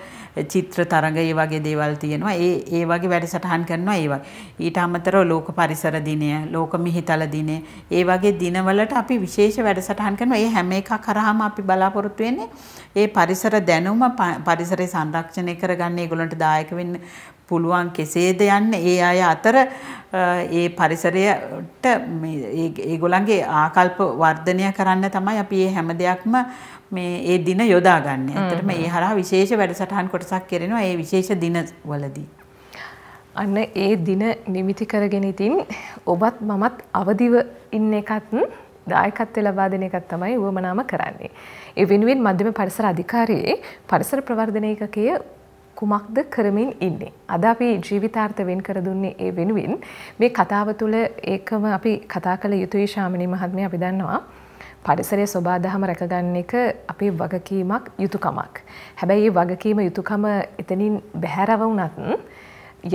චිත්‍ර තරඟ ඒ වගේ දේවල් තියෙනවා. ඒ ඒ වගේ වැඩසටහන් කරනවා ඒවා. ඊට අමතරව ලෝක පරිසර දිනය, ලෝක මිහිතල දිනය, ඒ වගේ දිනවලට අපි විශේෂ වැඩසටහන් කරනවා. ඒ හැම එකක් කරාම අපි බලාපොරොත්තු වෙන්නේ ඒ පරිසර දැනුම පරිසරය සංරක්ෂණය කරගන්න ඒගොල්ලන්ට දායක වෙන්න පුළුවන් කෙසේද යන්න ඒ අය අතර ඒ පරිසරයට ඒගොල්ලන්ගේ ආකල්ප වර්ධනය කරන්න තමයි අපි මේ හැම දෙයක්ම මේ ඒ දින යොදාගන්නේ. ඇත්තටම ඒ හරහා විශේෂ වැඩසටහන් කොටසක් කරනවා ඒ විශේෂ දිනවලදී. අන්න ඒ දින නිමිති කරගෙන ඉතින් ඔබත් මමත් අවදිව ඉන්න එකත් දායකත්වය ලබා දෙන එකක් තමයි වුවමනාම කරන්නේ. ඒ වෙනුවෙන් මධ්‍යම පරිසර අධිකාරියේ පරිසර ප්‍රවර්ධන ඒකකයේ කුමක්ද කරමින් ඉන්නේ. අද අපි ජීවිතාර්ථ වෙන් කර දුන්නේ ඒ වෙනුවෙන් මේ කතාව තුළ ඒකම අපි කතා කළ යුතුයි ශාමණී මහත්මිය අපි දන්නවා. පරිසරය සොබා දහම රැකගන්න එක අපේ වගකීමක් යුතුකමක්. හැබැයි ඒ වගකීම යුතුකම එතනින් බැහැරව වුණත්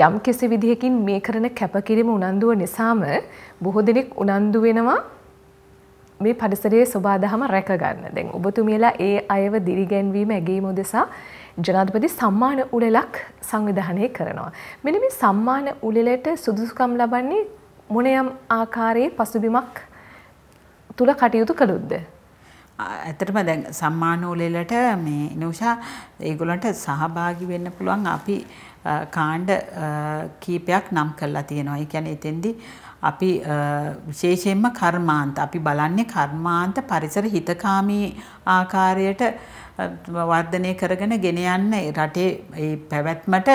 යම් කෙසේ විදිහකින් මේ කරන කැපකිරීම උනන්දුව නිසාම බොහෝ දෙනෙක් උනන්දු වෙනවා මේ පරිසරයේ සොබා දහම රැකගන්න. දැන් ඔබතුමියලා ඒ අයව දිරිගැන්වීම ඇගීම උදෙසා ජනාධිපති සම්මාන උළෙලක් සංවිධානය කරනවා. මෙන්න මේ සම්මාන උළෙලට සුදුසුකම් ලබන්නේ මොනයම් ආකාරයේ පසුබිමක් තුල කටයුතු කළොත්ද? ඇත්තටම දැන් සම්මාන උළෙලට මේ නෝෂා ඒගොල්ලන්ට සහභාගී වෙන්න පුළුවන් අපි කාණ්ඩ කීපයක් නම් කරලා තියෙනවා. ඒ කියන්නේ එතෙන්දී අපි විශේෂයෙන්ම කර්මාන්ත අපි බලන්නේ කර්මාන්ත පරිසර හිතකාමී ආකාරයට වර්ධනය කරගෙන ගෙන යන්න රටේ ඒ පැවැත්මට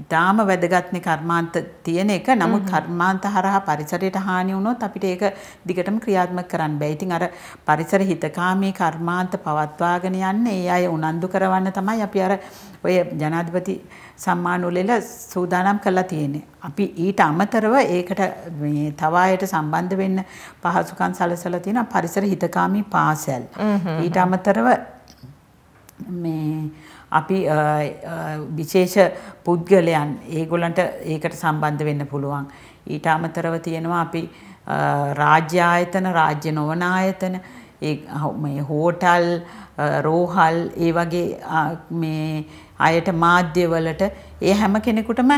ඊටාම වැදගත්නේ කර්මාන්ත තියෙන එක. නමුත් කර්මාන්ත හරහා පරිසරයට හානි වුණොත් අපිට ඒක දිගටම ක්‍රියාත්මක කරන්න බෑ. ඉතින් අර පරිසර හිතකාමී කර්මාන්ත පවත්වාගෙන යන්න ඒ අය උනන්දු කරවන්න තමයි අපි අර ඔය ජනාධිපති සම්මාන උළෙල සූදානම් කරලා තියෙන්නේ. අපි ඊට අමතරව ඒකට මේ තව අයට සම්බන්ධ වෙන්න පහසුකම් සැලසලා තියෙන පරිසර හිතකාමී පාසල්. ඊට අමතරව මේ අපි විශේෂ පුද්ගලයන් ඒගොල්ලන්ට ඒකට සම්බන්ධ වෙන්න පුළුවන්. ඊට අමතරව තියෙනවා අපි රාජ්‍ය ආයතන, රාජ්‍ය නොවන ආයතන, ඒ මේ හෝටල්, රෝහල් ඒ වගේ මේ අයට මාධ්‍යවලට ඒ හැම කෙනෙකුටම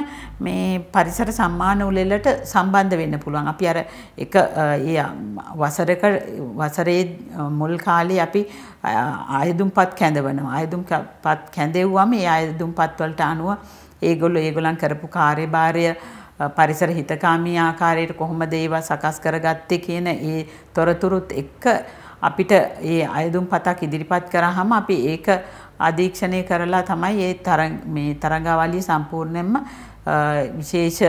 මේ පරිසර සම්මාන උළෙලට සම්බන්ධ වෙන්න පුළුවන්. අපි අර එක ඒ වසරක වසරේ මුල් කාලේ අපි ආයදුම්පත් කැඳවනවා. ආයදුම්පත් කැඳෙව්වම ඒ ආයදුම්පත් වලට අනුව ඒගොල්ලෝ ඒගොල්ලන් කරපු කාර්යභාරය පරිසර හිතකාමී ආකාරයට කොහොමද ඒවා සකස් කරගත්තේ කියන ඒ තොරතුරුත් එක්ක අපිට ඒ අයදුම් පතක් ඉදිරිපත් කරාම අපි ඒක අධීක්ෂණය කරලා තමයි ඒ තරංග මේ තරංගාවලිය සම්පූර්ණයෙන්ම විශේෂ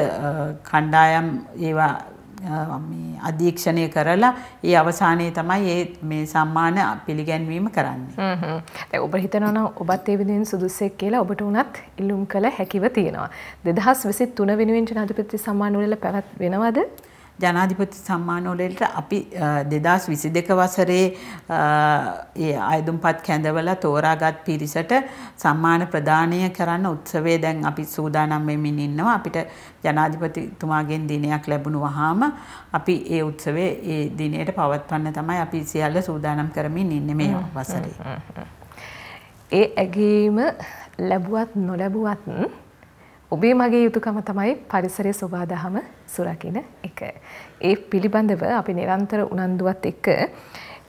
කණ්ඩායම් ඒවා මේ අධීක්ෂණය කරලා ඒ අවසානයේ තමයි ඒ මේ සම්මාන පිළිගැන්වීම කරන්නේ. හ්ම් හ්ම්. ඔබ හිතනවා නම් ඔබත් ඒ විදිහෙන් සුදුස්සෙක් කියලා ඔබට උනත් ඉල්ලුම් කළ හැකිව තියෙනවා. 2023 වෙනුවෙන් ජනාධිපති සම්මාන උළෙල පැවැත් වෙනවද? ජනාධිපති සම්මානෝලට අපි දෙදස් විසි දෙක වසරේ ඒ අයදුම්පත් කැඳවල තෝරාගත් පිරිසට සම්මාන ප්‍රධානය කරන්න උත්සවේ දැන් අපි සූදානම් වෙමින් ඉන්නවා අපිට ජනාධිපතිතුමාගෙන් දිනයක් ලැබුණු වහාම අපි ඒ උත්සවේ ඒ දිනයට පවත්වන්න තමයි අපි සියල්ල සූදානම් කරමින් ඉන්න මේ වසරේ. ඒ ඇගේම ලැබුවත් නොලැබුවත් ඔබේ මගේ යුතුකම තමයි පරිසරය සොබාදහම සුරකින එක. ඒ පිළිබඳව අපි නිරන්තර උනන්දුවත් එක්ක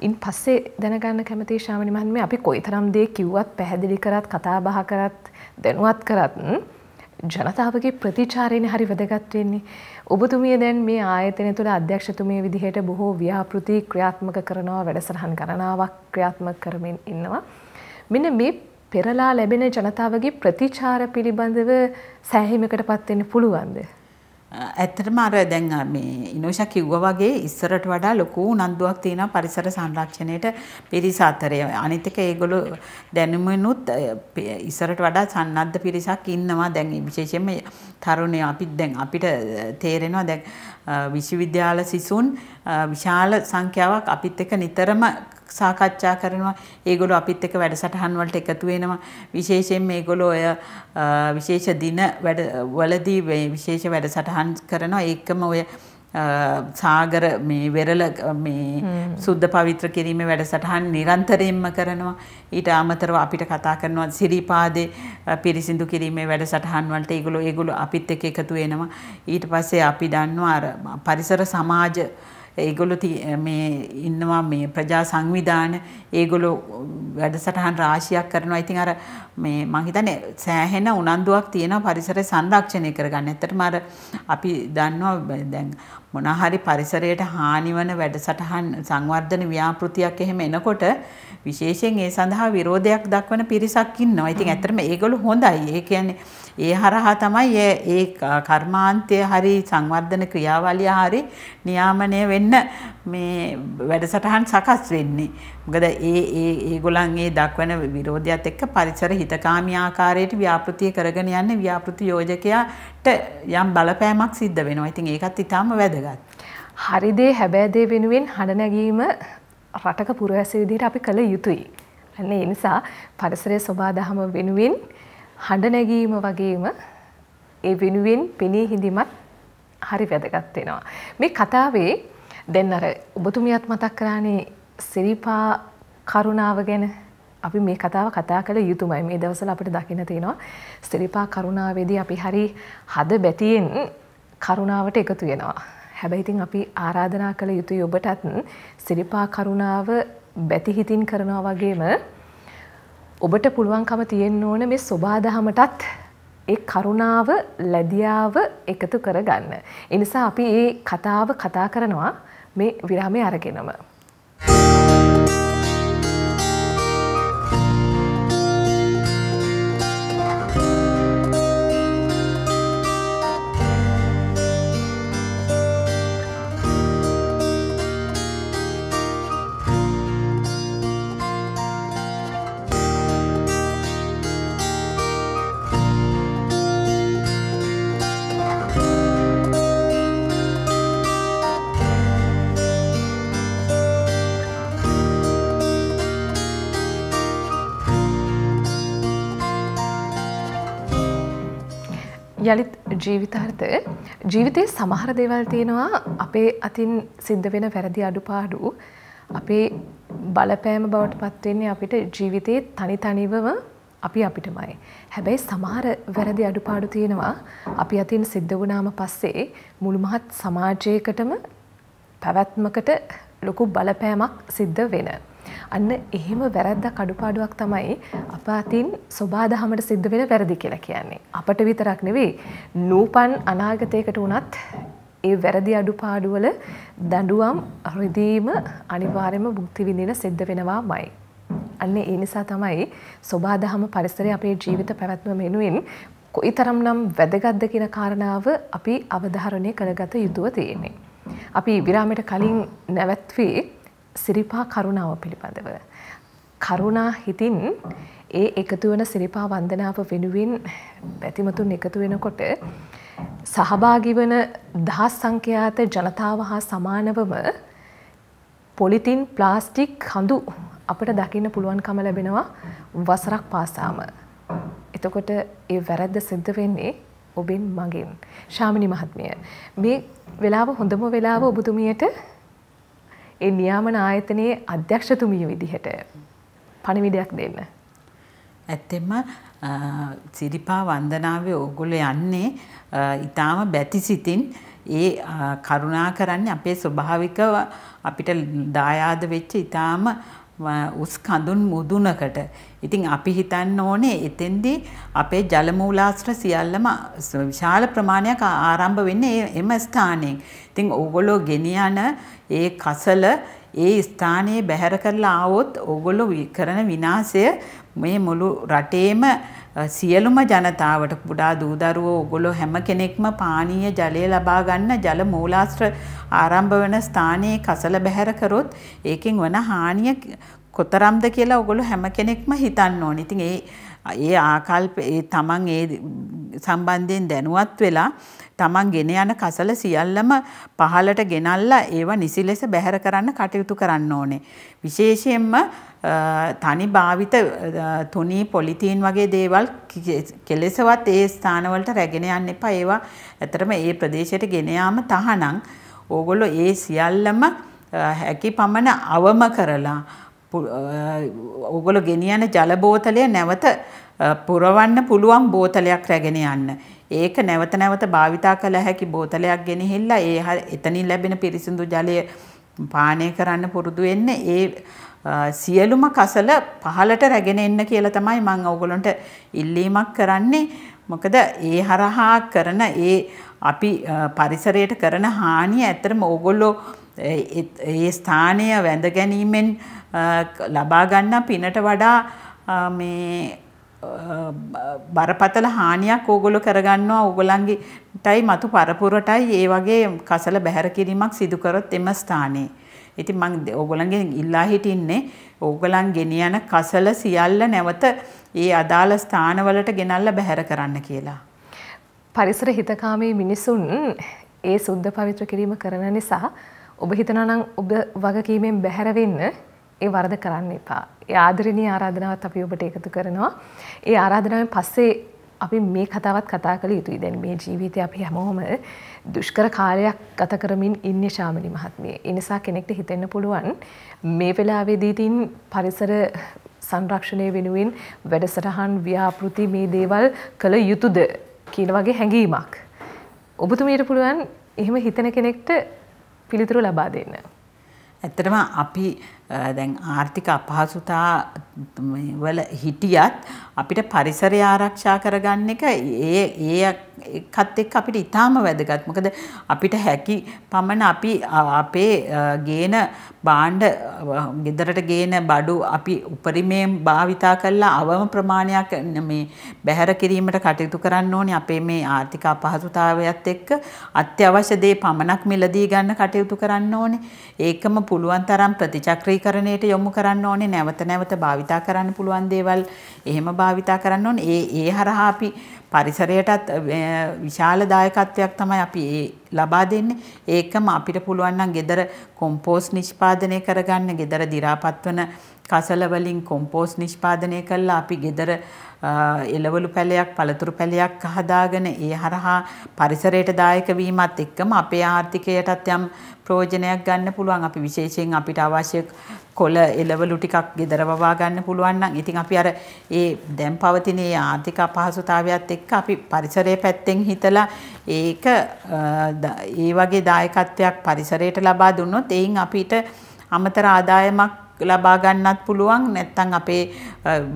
ඉන් පස්සේ දැනගන්න කැමති ශාමණි මහත්මිය අපි කොයිතරම් දේ කිව්වත් පැහැදිලි කරත් කතා බහ කරත් දැනුවත් කරත් ජනතාවගේ ප්‍රතිචාරයනේ හරි වැදගත් වෙන්නේ. ඔබතුමිය දැන් මේ ආයතනය තුළ අධ්‍යක්ෂතුමිය විදිහට බොහෝ ව්‍යාපෘති ක්‍රියාත්මක කරනවා වැඩසටහන් ගණනාවක් ක්‍රියාත්මක කරමින් ඉන්නවා. මෙන්න මේ පෙරලා ලැබෙන ජනතාවගේ ප්‍රතිචාර පිළිබඳව සෑහීමකට පත්වෙන්න පුළුවන්ද. ඇත්තටම අර දැන් මේ ඉනෝෂ කිව්ව වගේ ඉස්සරට වඩා ලොකු උනන්දුවක් තියෙනවා පරිසර සංරක්ෂණයට පිරිස අතරේ. අනිත් එක ඒගොල්ලෝ දැනුමිනුත් ඉස්සරට වඩා සන්නද්ධ පිරිසක් ඉන්නවා. දැන් විශේෂයෙන්ම තරුණයෝ අපි දැන් අපිට තේරෙනවා දැන් විශ්වවිද්‍යාල සිසුන් විශාල සංඛ්‍යාවක් අපිත් එක්ක නිතරම සාකච්ඡා කරනවා. ඒගොල්ලෝ අපිත් එක්ක වැඩසටහන් වලට එකතු වෙනවා. විශේෂයෙන් මේගොල්ලෝ ඔය විශේෂ දින වැඩ වලදී විශේෂ වැඩසටහන් කරනවා. ඒකම ඔය සාගර මේ වෙරළ මේ සුද්ධ පවිත්‍ර කිරීමේ වැඩසටහන් නිරන්තරයෙන්ම කරනවා. ඊට අමතරව අපිට කතා කරනවා සිරිපාදේ පිරිසිදු කිරීමේ වැඩසටහන් වලට ඒගොල්ලෝ ඒගොල්ලෝ අපිත් එක්ක එකතු වෙනවා. ඊට පස්සේ අපි දන්නවා අර පරිසර සමාජ ඒගොල්ලෝ මේ ඉන්නවා මේ ප්‍රජා සංවිධාන ඒගොල්ලෝ වැඩසටහන් රාශියක් කරනවා. ඉතින් අර මේ මං හිතන්නේ සෑහෙන උනන්දුවක් තියෙනවා පරිසරය සංරක්ෂණය කරගන්න. ඇත්තටම අර අපි දන්නවා දැන් මොනහරි පරිසරයට හානිවන වැඩසටහන් සංවර්ධන ව්‍යාපෘතියක් එහෙම එනකොට විශේෂයෙන් ඒ සඳහා විරෝධයක් දක්වන පිරිසක් ඉන්නවා. ඉතින් ඇත්තටම ඒගොල්ලෝ හොඳයි. ඒ කියන්නේ ඒ හරහා තමයි ඒ කර්මාන්තය හරි සංවර්ධන ක්‍රියාවලිය හරි නියාමනය වෙන්න මේ වැඩසටහන් සකස් වෙන්නේ. මොකද ඒ ඒ ඒගොල්ලන් ඒ දක්වන විරෝධයත් එක්ක පරිසර හිතකාමී ආකාරයට ව්‍යාපෘතිය කරගෙන යන ව්‍යාපෘති යෝජකයාට යම් බලපෑමක් සිද්ධ වෙනවා. ඉතින් ඒකත් ඊටාම වැදගත්. හරි දේ හැබෑ දේ වෙනුවෙන් හඬ නැගීම රටක පුරවැසි විදිහට අපි කළ යුතුයි. අන්න ඒ නිසා පරිසරයේ සබා දහම වෙනුවෙන් හඬ නැගීම වගේම ඒ වෙනුවෙන් පෙනී හිඳීමත් හරි වැදගත් වෙනවා. මේ කතාවේ දැන් අර ඔබතුමියත් මතක් කරානේ සිරිපා කරුණාව ගැන අපි මේ කතාව කතා කළ යුතුමයි මේ දවසල අපට දකින තියෙනවා ස්ත්‍රිපා කරුණාවේදී අපි හරි හද බැතියෙන් කරුණාවට එකතු වෙනවා. හැබැයිතින් අපි ආරාධනා කළ යුතුයි ඔබටත් සිරිපා කරුණාව බැතිහිතින් කරනවා වගේම ඔබට පුළුවන්කම තියෙන්න ඕන මේ ස්වබාදහමටත් ඒ කරුණාව ලැදියාව එකතු කරගන්න. එනිසා අපි ඒ කතාව කතා කරනවා මේ විරාමය අරගෙනම. යළිත් ජීවිතාර්ථ ජීවිතයේ සමහර දේවල් තියෙනවා අපේ අතින් සිද්ධ වෙන වැරදි අඩුපාඩු අපේ බලපෑම බවට පත්වෙන්නේ අපිට ජීවිතයේ තනි තනිවම අපි අපිටමයි. හැබැයි සමහර වැරදි අඩුපාඩු තියෙනවා අපි අතින් සිද්ධ වුණාම පස්සේ මුළු මහත් සමාජයකටම පැවැත්මකට ලොකු බලපෑමක් සිද්ධ වෙන. අන්න එහෙම වැරද්දක් අඩුපාඩුවක් තමයි අප අතින් සොබාදහමට සිද්ධ වෙන වැරදි කියලා කියන්නේ. අපට විතරක් නෙවෙයි නූපන් අනාගතයකට වුණත් ඒ වැරදි අඩුපාඩුවල දඬුවම් රිදීම අනිවාර්යයෙන්ම භුක්ති විඳින සිද්ධ වෙනවාමයි. අන්න ඒ නිසා තමයි සොබාදහම පරිසරය අපේ ජීවිත පැවැත්ම වෙනුවෙන් කොයිතරම්නම් වැදගත්ද කියන කාරණාව අපි අවධාරණය කරගත යුතුව තියෙන්නේ. අපි විරාමයට කලින් නැවැත්වේ සිරිපා කරුණාව පිළිබඳව. කරුණා හිතින් ඒ එකතු වන සිරිපා වන්දනාව වෙනුවෙන් පැතිමතුන් එකතු වෙනකොට සහභාගි වන දහස් සංඛ්‍යාත ජනතාව හා සමානවම පොලිතින් ප්ලාස්ටික් හඳු අපට දකින්න පුළුවන්කම ලැබෙනවා වසරක් පාසාම. එතකොට ඒ වැරැද්ද සිද්ධ වෙන්නේ ඔබෙන් මගෙන්. ශාමිනි මහත්මිය. මේ වෙලාව හොඳම වෙලාව ඔබතුමියට ඒ නියාමන ආයතනයේ අධ්‍යක්ෂතුමිය විදිහට පණිවිඩයක් දෙන්න. ඇත්තෙම සිරිපා වන්දනාවේ ඕගොල්ලෝ යන්නේ ඊටාම බැතිසිතින් ඒ කරුණා කරන්නේ අපේ ස්වභාවික අපිට දායාද වෙච්ච ඊටාම උස් කඳුන් මුදුනකට. ඉතින් අපි හිතන්න ඕනේ එතෙන්දී අපේ ජල මූලාශ්‍ර සියල්ලම විශාල ප්‍රමාණයක් ආරම්භ වෙන්නේ එම ස්ථානයෙන්. ඉතින් ඕගොල්ලෝ ගෙනියන ඒ කසල ඒ ස්ථානයේ බැහැර කරලා ආවොත් ඕගොල්ලෝ කරන විනාශය මේ මුළු රටේම සියලුම ජනතාවට පුඩා දූදරුවෝ ඔගොල්ලෝ හැම කෙනෙක්ම පානීය ජලය ලබා ගන්න ජල මූලාශ්‍ර ආරම්භ වෙන ස්ථානයේ කසල බැහැර කරොත් ඒකෙන් වන හානිය කොතරම්ද කියලා ඔගොල්ලෝ හැම කෙනෙක්ම හිතන්න ඕනේ. ඉතින් ඒ ඒ ආකල්ප ඒ තමන් ඒ සම්බන්ධයෙන් දැනුවත් වෙලා තමන් ගෙන යන කසල සියල්ලම පහලට ගෙනල්ලා ඒව නිසි ලෙස බැහැර කරන්න කටයුතු කරන්න ඕනේ. විශේෂයෙන්ම තනි භාවිත තුනී පොලිතීන් වගේ දේවල් කෙලෙසවත් ඒ ස්ථානවලට රැගෙන යන්න එපා. ඒවා ඇතරම ඒ ප්‍රදේශයට ගෙන යාම තහනම්. ඕගොල්ලෝ ඒ සියල්ලම හැකි පමණ අවම කරලා ඔගොල ගෙනියන ජලබෝතලය නැවත පුරවන්න පුළුවන් බෝතලයක් රැගෙන යන්න. ඒක නැවත නැවත භාවිතා කළ හැකි බෝතලයක් ගෙනහිල්ලා ඒ එතනින් ලැබෙන පිරිසිදු ජලය පානය කරන්න පුරුදු වෙන්න ඒ සියලුම කසල පහලට රැගෙන එන්න කියලා තමයි මම ඕගොල්ලන්ට ඉල්ලීමක් කරන්නේ. මොකද ඒ හරහා කරන ඒ අපි පරිසරයට කරන හානිය ඇත්තටම ඕගොල්ලෝ ඒ ස්ථානය වැඳ ගැනීමෙන් ලබා ගන්න පිනට වඩා මේ බරපතල හානියක් ඕගොල්ලෝ කරගන්නවා ඕගොල්ලන්ගේටයි මතු පරපුරටයි ඒ වගේ කසල බැහැර කිරීමක් සිදු කරොත් එම ස්ථානයේ. ඉතින් මං ඕගොල්ලන්ගෙන් ඉල්ලා හිටින්නේ ඕගොල්ලන් ගෙන යන කසල සියල්ල නැවත ඒ අදාළ ස්ථානවලට ගෙනල්ලා බැහැර කරන්න කියලා. පරිසර හිතකාමී මිනිසුන් ඒ සුද්ධ පවිත්‍ර කිරීම කරන නිසා ඔබ හිතනවා නම් ඔබ වගකීමෙන් බැහැර වෙන්න ඒ වරද කරන්න එපා. ඒ ආදරණීය ආරාධනාවත් අපි ඔබට එකතු කරනවා. ඒ ආරාධනාවෙන් පස්සේ අපි මේ කතාවත් කතා කළ යුතුයි. දැන් මේ ජීවිතය අපි හැමෝම දුෂ්කර කාලයක් ගත කරමින් ඉන්නේ ශාමණේ මහත්මිය. ඒ නිසා කෙනෙක්ට හිතෙන්න පුළුවන් මේ වෙලාවේදී තින් පරිසර සංරක්ෂණය වෙනුවෙන් වැඩසටහන් ව්‍යාපෘති මේ දේවල් කළ යුතුයද කියන වගේ හැඟීමක්. ඔබතුමීට පුළුවන් එහෙම හිතන කෙනෙක්ට පිළිතුරු ලබා දෙන්න. ඇත්තටම අපි දැන් ආර්ථික අපහසුතා වල හිටියත් අපිට පරිසරය ආරක්ෂා කරගන්න එක ඒ එකත් එක්ක අපිට ඉතාම වැදගත්. මොකද අපිට හැකි පමණ අපි අපේ ගේන බාණ්ඩ ගෙදරට ගේන බඩු අපි උපරිමයෙන් භාවිතා කරලා අවම ප්‍රමාණයක් මේ බැහැර කිරීමට කටයුතු කරන්න ඕනේ. අපේ මේ ආර්ථික අපහසුතාවයත් එක්ක අත්‍යවශ්‍ය දේ පමණක් මිලදී ගන්න කටයුතු කරන්න ඕනේ. ඒකම පුළුවන් තරම් ප්‍රතිචක්‍රීකරණයට යොමු කරන්න ඕනේ. නැවත නැවත භාවිතා කරන්න පුළුවන් දේවල් එහෙම භාවිතා කරන්න ඕනේ. ඒ ඒ හරහා අපි පරිසරයටත් විශාල දායකත්වයක් තමයි අපි ඒ ලබා දෙන්නේ. ඒකම අපිට පුළුවන් නම් gedara compost නිෂ්පාදනය කරගන්න, gedara දි รา පත්වන කසල වලින් compost නිෂ්පාදනය කළා අපි gedara එළවලු පැලයක් පළතුරු පැලයක් හදාගෙන ඒ හරහා පරිසරයට දායක වීමත් එක්කම අපේ ආර්ථිකයටත් යම් ප්‍රයෝජනයක් ගන්න පුළුවන්. අපි විශේෂයෙන් අපිට අවශ්‍ය කොළ එළවලු ටිකක් ගෙදර වවා ගන්න පුළුවන් නම් ඉතින් අපි අර ඒ දැන් පවතින ඒ ආර්ථික අපහසුතාවයත් එක්ක අපි පරිසරයේ පැත්තෙන් හිතලා ඒක ඒ වගේ දායකත්වයක් පරිසරයට ලබා දුන්නොත් එයින් අපිට අමතර ආදායමක් ලබා ගන්නත් පුළුවන් නැත්නම් අපේ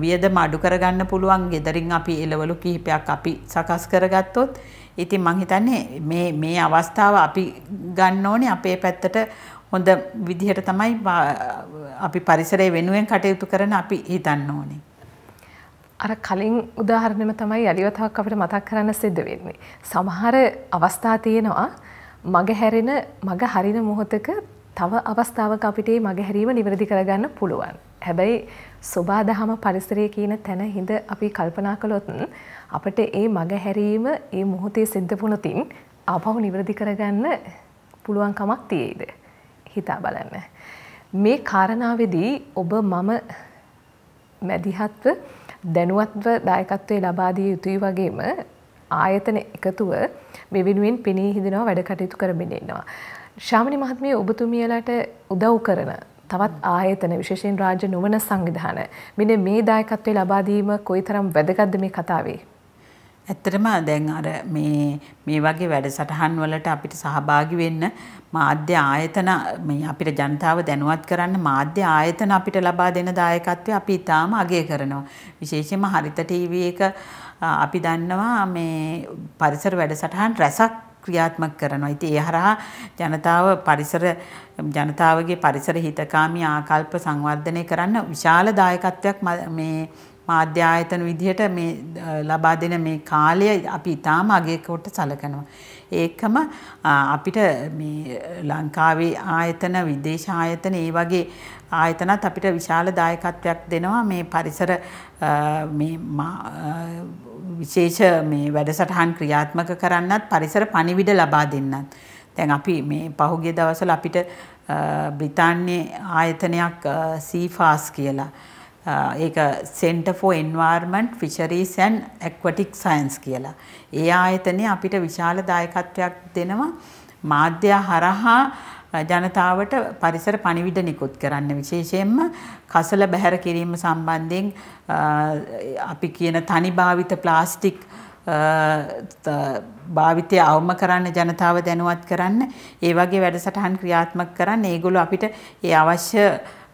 වියදම අඩු කරගන්න පුළුවන් gederin අපි එළවලු කිහිපයක් අපි සකස් කරගත්තොත් ඉතින් මං හිතන්නේ මේ මේ අවස්ථාව අපි ගන්න ඕනේ අපේ පැත්තට හොඳ විදිහට තමයි අපි පරිසරය වෙනුවෙන් කටයුතු කරන අපි හිතන්න ඕනේ. අර කලින් උදාහරණයම තමයි අලිවතාවක් අපිට මතක් කරන්න සිද්ධ වෙන්නේ. සමහර අවස්ථා තියෙනවා මග හැරෙන මග හරින මොහොතක තව අවස්ථාවක අපිට මග හැරීම නිවැරදි කරගන්න පුළුවන්. හැබැයි සොබා දහම පරිසරය කියන තැන හිඳ අපි කල්පනා කළොත් අපට ඒ මග හැරීම ඒ මොහොතේ සිද්ධපුනොතින් අපහු නිවරදි කරගන්න පුළුවන්කමක් තියේද. හිතා බලන්න. මේ කාරණාවදී ඔබ මම මැදිහත්ව දැනුවත්ව දායකත්වය ලබාදිය යුතුයි වගේම ආයතන එකතුව මේ වෙනුවෙන් පෙනී හිදෙනවා වැඩ කටයුතු කරමින් ඉන්නවා. ශාමණි මහත්මිය ඔබතුමියලට උදව් කරන තවත් ආයතන විශේෂයෙන් රාජ්‍ය නොවන සංවිධාන මෙන්න මේ දායකත්වයේ ලබා දීම කොයිතරම් වැදගත්ද මේ කතාවේ ඇත්තටම දැන් අර මේ මේ වගේ වැඩසටහන් වලට අපිට සහභාගි වෙන්න මාධ්‍ය ආයතන මේ අපිට ජනතාව දැනුවත් කරන්න මාධ්‍ය ආයතන අපිට ලබා දෙන දායකත්වය අපි ඉතාම අගය කරනවා. විශේෂයෙන්ම හරිත ටීවී එක අපි දන්නවා මේ පරිසර වැඩසටහන් රැසක් ක්‍රියාත්මක කරනවා. ඉතින් ඒ හරහා ජනතාව පරිසර ජනතාවගේ පරිසර හිතකාමී ආකල්ප සංවර්ධනය කරන්න විශාල දායකත්වයක් මේ මාධ්‍ය ආයතන විදිහට මේ ලබා දෙන මේ කාලය අපි ඉතාම අගය කොට සලකනවා. ඒකම අපිට මේ ලංකාවේ ආයතන විදේශ ආයතන ඒ වගේ ආයතනත් අපිට විශාල දායකත්වයක් දෙනවා මේ පරිසර මේ විශේෂ මේ වැඩසටහන් ක්‍රියාත්මක කරන්නත් පරිසර පණිවිඩ ලබා දෙන්නත්. දැන් අපි මේ පහුගිය දවස්වල අපිට බ්‍රිතාන්‍ය ආයතනයක් සීෆාස් කියලා ඒක Center for Environment, Fisheries and Aquatic Science කියලා. ඒ ආයතනය අපිට විශාල දායකත්වයක් දෙනවා මාධ්‍ය හරහා ජනතාවට පරිසර පණිවිඩ නිකුත් කරන්න විශේෂයෙන්ම කසල බැහැර කිරීම සම්බන්ධයෙන් අපි කියන තනි භාවිත ප්ලාස්ටික් භාවිතය අවම කරන්න ජනතාව දැනුවත් කරන්න ඒ වගේ වැඩසටහන් ක්‍රියාත්මක කරන්න ඒගොල්ලෝ අපිට ඒ අවශ්‍ය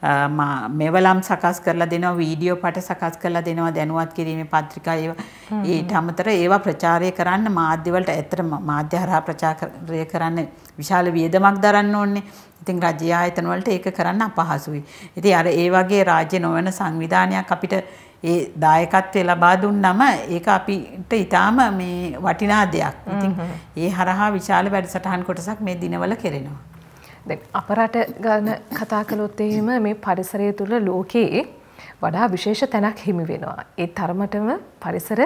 මෙවලම් සකස් කරලා දෙනවා වීඩියෝ පට සකස් කරලා දෙනවා දැනුවත් කිරීමේ පත්‍රිකා ඒවා ඊට අමතර ඒවා ප්‍රචාරය කරන්න මාධ්‍යවලට ඇත්තටම මාධ්‍ය හරහා ප්‍රචාරය කරන්න විශාල වියදමක් දරන්න ඕනේ. ඉතින් රජ්‍ය ආයතන වලට ඒක කරන්න අපහසුයි. ඉතින් අර ඒ වගේ රාජ්‍ය නොවන සංවිධානයක් අපිට ඒ දායකත්වය ලබා දුන්නම ඒක අපිට ඊටාම මේ වටිනා දෙයක්. ඉතින් ඒ හරහා විශාල වැඩසටහන් කොටසක් මේ දිනවල කෙරෙනවා. අප රට ගන කතා කළොත් එහෙම මේ පරිසරය තුළ ලෝකයේ වඩා විශේෂ තැනක් හිමි වෙනවා. ඒ තරමටම පරිසර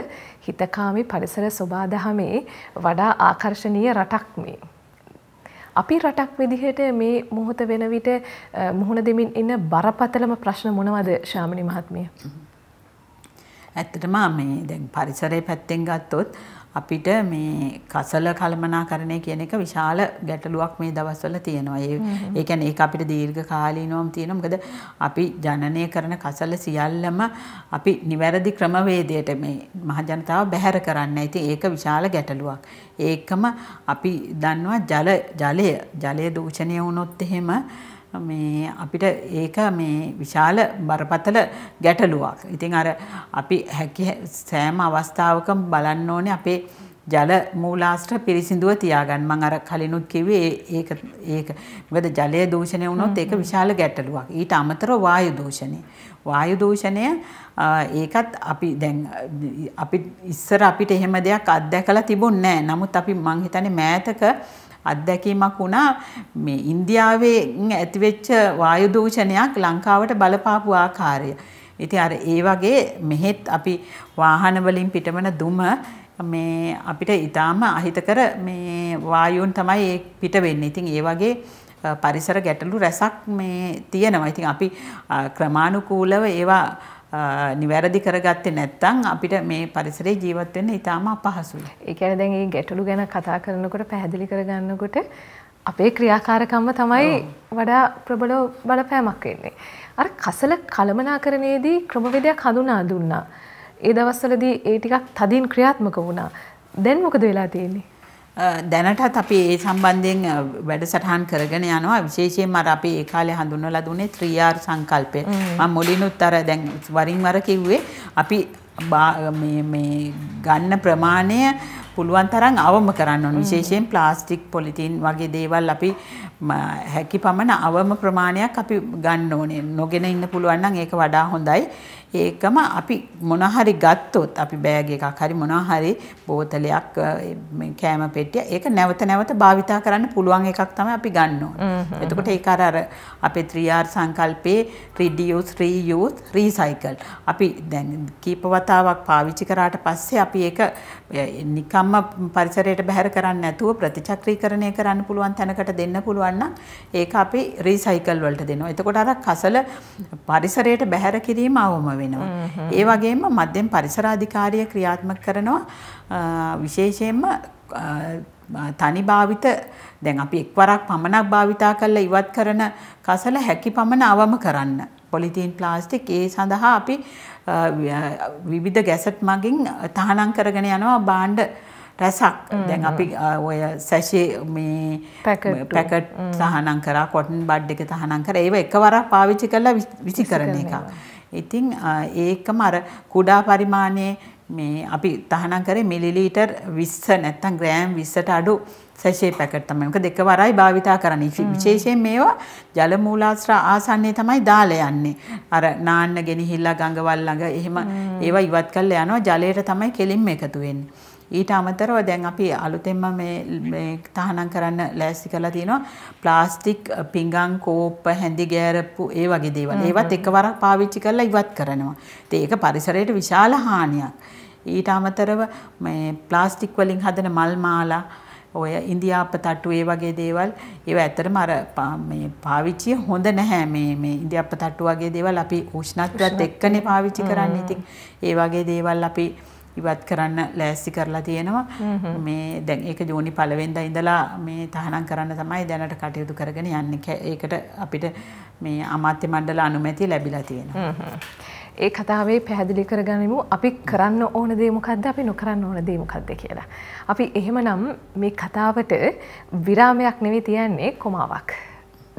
හිතකාමි පරිසර ස්වභාදහමේ වඩා ආකර්ශණීය රටක් මේ. අපි රටක් විදිහට මේ මොහොත වෙන විට මුහුණ දෙමින් ඉන්න බරපතලම ප්‍රශ්න මොනවද ශාමණේ මහත්මිය? ඇත්තටම මේ දැන් පරිසරයේ පැත්තෙන් ගත්තොත් අපිට මේ කසල කළමනාකරණය කියන එක විශාල ගැටලුවක් මේ දවස්වල තියෙනවා. ඒ ඒ කියන්නේ ඒක අපිට දීර්ඝ කාලීනවම තියෙනවා. මොකද අපි ජනනය කරන කසල සියල්ලම අපි නිවැරදි ක්‍රමවේදයට මේ මහජනතාව බැහැර කරන්න. ඉතින් ඒක විශාල ගැටලුවක්. ඒකම අපි දන්නවා ජල ජලය ජලය දූෂණය වුණොත් එහෙම මේ අපිට ඒක මේ විශාල බරපතල ගැටලුවක්. ඉතින් අර අපි හැකි සෑම අවස්ථාවකම බලන්න ඕනේ අපේ ජල මූලාශ්‍ර පිරිසිදුව තියාගන්න. මම අර කලිනුත් කිව්වේ ඒක ඒක. මොකද ජලය දූෂණය වුණොත් ඒක විශාල ගැටලුවක්. ඊට අමතරව වායු දූෂණය. වායු දූෂණය ඒකත් අපි දැන් අපි ඉස්සර අපිට එහෙම දෙයක් අත්දැකලා තිබුණේ නැහැ. නමුත් අපි මං හිතන්නේ මෑතක අත්දැකීමක් වුණා මේ ඉන්දියාවේ ඇතිවෙච්ච වායු දූෂණයක් ලංකාවට බලපාපු ආකාරය. ඉතින් අර ඒ වගේ මෙහෙත් අපි වාහන වලින් පිටවන දුම මේ අපිට ඊටාම අහිතකර මේ වායුන් තමයි ඒ පිට වෙන්නේ. ඉතින් ඒ වගේ පරිසර ගැටලු රැසක් මේ තියෙනවා. ඉතින් අපි ක්‍රමානුකූලව ඒවා නිවැරදි කරගත්තේ නැත්නම් අපිට මේ පරිසරයේ ජීවත් වෙන්න ඉතාම අපහසුයි. ඒ කියන්නේ දැන් මේ ගැටලු ගැන කතා කරනකොට පැහැදිලි කරගන්නකොට අපේ ක්‍රියාකාරකම්ම තමයි වඩා ප්‍රබල බලපෑමක් වෙන්නේ. අර කසල කලමනාකරණයේදී ක්‍රමවේදයක් හඳුනා දුන්නා. ඒ දවස්වලදී ඒ ටිකක් තදින් ක්‍රියාත්මක වුණා. දැන් මොකද වෙලා තියෙන්නේ? දැනටත් අපි ඒ සම්බන්ධයෙන් වැඩසටහන් කරගෙන යනවා විශේෂයෙන්ම අර අපි ඒ කාලේ හඳුන්වලා දුන්නේ 3R සංකල්පය. මම මුලිනුත් අර දැන් වරින් වර කිව්වේ අපි මේ මේ ගන්න ප්‍රමාණය පුළුවන් තරම් අවම කරන්න ඕන. විශේෂයෙන් ප්ලාස්ටික් පොලිතීන් වගේ දේවල් අපි හැකි පමණ අවම ප්‍රමාණයක් අපි ගන්න ඕනේ. නොගෙන ඉන්න පුළුවන් නම් ඒක වඩා හොඳයි. ඒකම අපි මොන හරි ගත්තොත් අපි බෑග් එකක් හරි මොනවා හරි බෝතලයක් කෑම පෙට්ටිය ඒක නැවත නැවත භාවිතා කරන්න පුළුවන් එකක් තමයි අපි ගන්න ඕනේ. එතකොට ඒක අර අර අපේ 3R සංකල්පේ reduce reuse recycle අපි දැන් කීප වතාවක් පාවිච්චි කරාට පස්සේ අපි ඒක නිකම් තමන්ම පරිසරයට බැහැර කරන්න නැතුව ප්‍රතිචක්‍රීකරණය කරන්න පුළුවන් තැනකට දෙන්න පුළුවන් නම් ඒක අපි රීසයිකල් වලට දෙනවා. එතකොට අර කසල පරිසරයට බැහැර කිරීම අවම වෙනවා. ඒ වගේම මධ්‍යම පරිසරාධිකාරිය ක්‍රියාත්මක කරනවා විශේෂයෙන්ම තනි භාවිත දැන් අපි එක්වරක් පමණක් භාවිතා කරලා ඉවත් කරන කසල හැකි පමණ අවම කරන්න. පොලිතීන් ප්ලාස්ටික් ඒ සඳහා අපි විවිධ ගැසට් මගින් තහනම් කරගෙන යනවා භාණ්ඩ රැසක් දැන් අපි ඔය සැෂේ මේ පැකට් තහනම් කරා කොටන් බඩ් එක තහනම් කරා ඒව එකවරක් පාවිච්චි කරලා විසිකරන එක. ඉතින් ඒකම අර කුඩා පරිමාණයේ මේ අපි තහනම් කරේ මිලිලීටර් 20 නැත්නම් ග්‍රෑම් 20ට අඩු සැෂේ පැකට් තමයි. මොකද එකවරයි භාවිතා කරන්නේ. විශේෂයෙන් මේවා ජල මූලාශ්‍ර ආසන්නයේ තමයි දාලා යන්නේ. අර නාන්න ගෙනහිල්ලා ගඟවල් ළඟ එහෙම ඒවා ඉවත් කරලා යනවා ජලයට තමයි කෙලින්ම එකතු වෙන්නේ. ඊට අමතරව දැන් අපි අලුතෙන්ම මේ මේ තහනම් කරන්න ලෑස්ති කරලා තියෙනවා ප්ලාස්ටික් පිඟන් කෝප්ප හැඳි ගෑරප්පු ඒ වගේ දේවල්. ඒවත් එකවරක් පාවිච්චි කරලා ඉවත් කරනවා. ඉතින් ඒක පරිසරයට විශාල හානියක්. ඊට අමතරව මේ ප්ලාස්ටික් වලින් හදන මල් මාලා ඔය ඉන්දියාප තට්ටු ඒ වගේ දේවල් ඒව ඇත්තටම අර මේ පාවිච්චිය හොඳ නැහැ මේ මේ ඉන්දියාප තට්ටු වගේ දේවල් අපි උෂ්ණත්වයත් එක්කනේ පාවිච්චි කරන්නේ. ඉතින් ඒ වගේ දේවල් අපි ඉවත් කරන්න ලෑස්ති කරලා තියෙනවා මේ දැන් ඒක ජෝනි පළවෙනිදා ඉඳලා මේ තහනම් කරන්න තමයි දැනට කටයුතු කරගෙන යන්නේ ඒකට අපිට මේ අමාත්‍ය මණ්ඩල අනුමැතිය ලැබිලා තියෙනවා ඒ කතාවේ පැහැදිලි කරගනිමු අපි කරන්න ඕන දේ මොකද්ද අපි නොකරන්න ඕන දේ මොකද්ද කියලා. අපි එහෙමනම් මේ කතාවට විරාමයක් නෙවෙයි තියන්නේ කොමාවක්.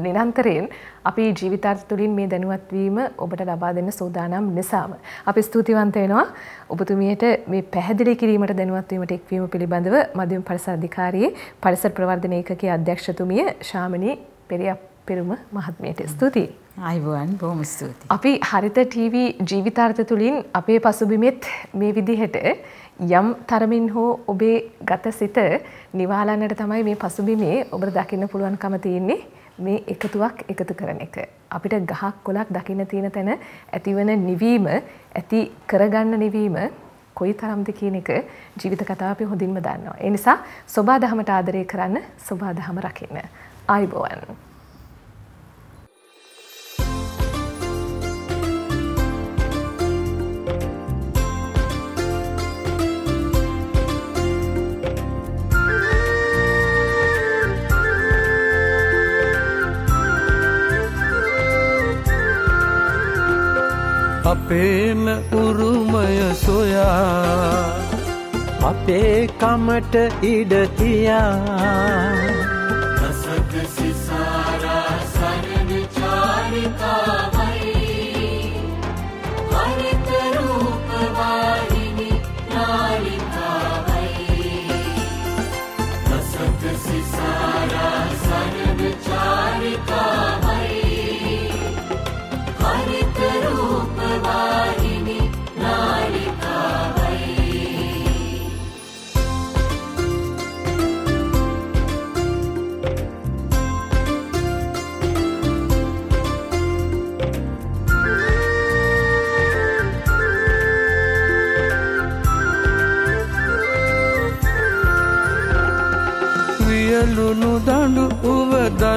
නිරන්තරයෙන් අපි ජීවිතාර්ථ තුළින් මේ දැනුවත්වීම ඔබට ලබා දෙන්න සූදානම් නිසාම. අපි ස්තුතිවන්ත වෙනවා ඔබතුමියට මේ පැහැදිලි කිරීමට දැනුවත්වීමට එක්වීම පිළිබඳව මධ්‍යම පරිසර අධිකාරියේ පරිසර ප්‍රවර්ධන ඒකකයේ අධ්‍යක්ෂතුමිය ශාමිනී පෙරම මහත්මියට ස්තුතියි. අයිබුවන් බොහොම ස්තුතියි. අපි හරිත TV ජීවිතාර්ථ තුළින් අපේ පසුබිමෙත් මේ විදිහට යම් තරමින් හෝ ඔබේ ගත සිත නිවාලන්නට තමයි මේ පසුබිමේ ඔබට දකින්න පුළුවන්කම තියෙන්නේ. මේ එකතුවක් එකතු කරන එක. අපිට ගහක් කොලක් දකින්න තියෙන තැන ඇතිවන නිවීම ඇති කරගන්න නිවීම කොයි තරම්ද කියන එක ජීවිත කතාව අපි හොඳින්ම දන්නවා. ඒ නිසා සෝබා දහමට ආදරය කරන්න සෝබා දහම රකින්න. ආයිබෝවන්. අපේම උරුමය සොයා අපේ කමට ඉඩ තියා රසක සිසාරා සරණ චාරිකාවයි හරිත රූපවාහිනි නාලිකාවයි රසක සිසාරා සරණ චාරිකාවයි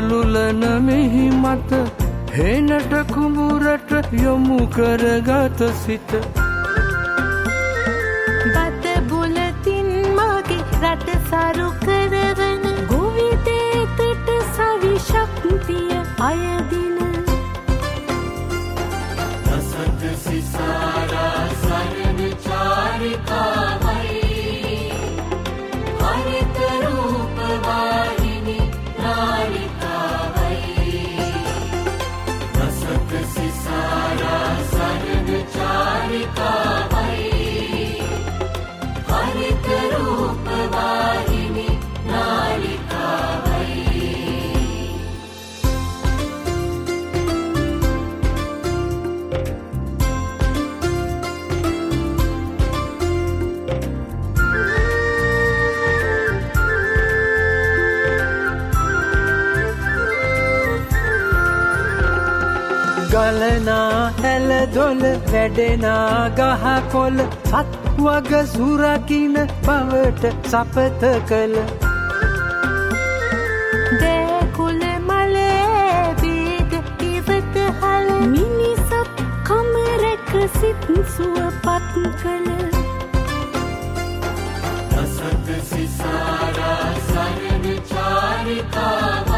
දළුලන මෙහි මත හෙනට කුඹුරට යොමු කරගත සිත බත බුලතින් මගේ රට සරු කරවන ගුවිතේතට සවිශක්තිය අයදින දසට සිසාරා සරණ චාරිකා ගලනා හැලදොල වැඩෙනා ගහකොල සත් වග සුරකින බවට සපත කළ දේකුල මලබීද ඉවත හල මිනිසත් කමරැක සිත් සුවපත් කළ දසත සිසාරා සරණ චාරිකාව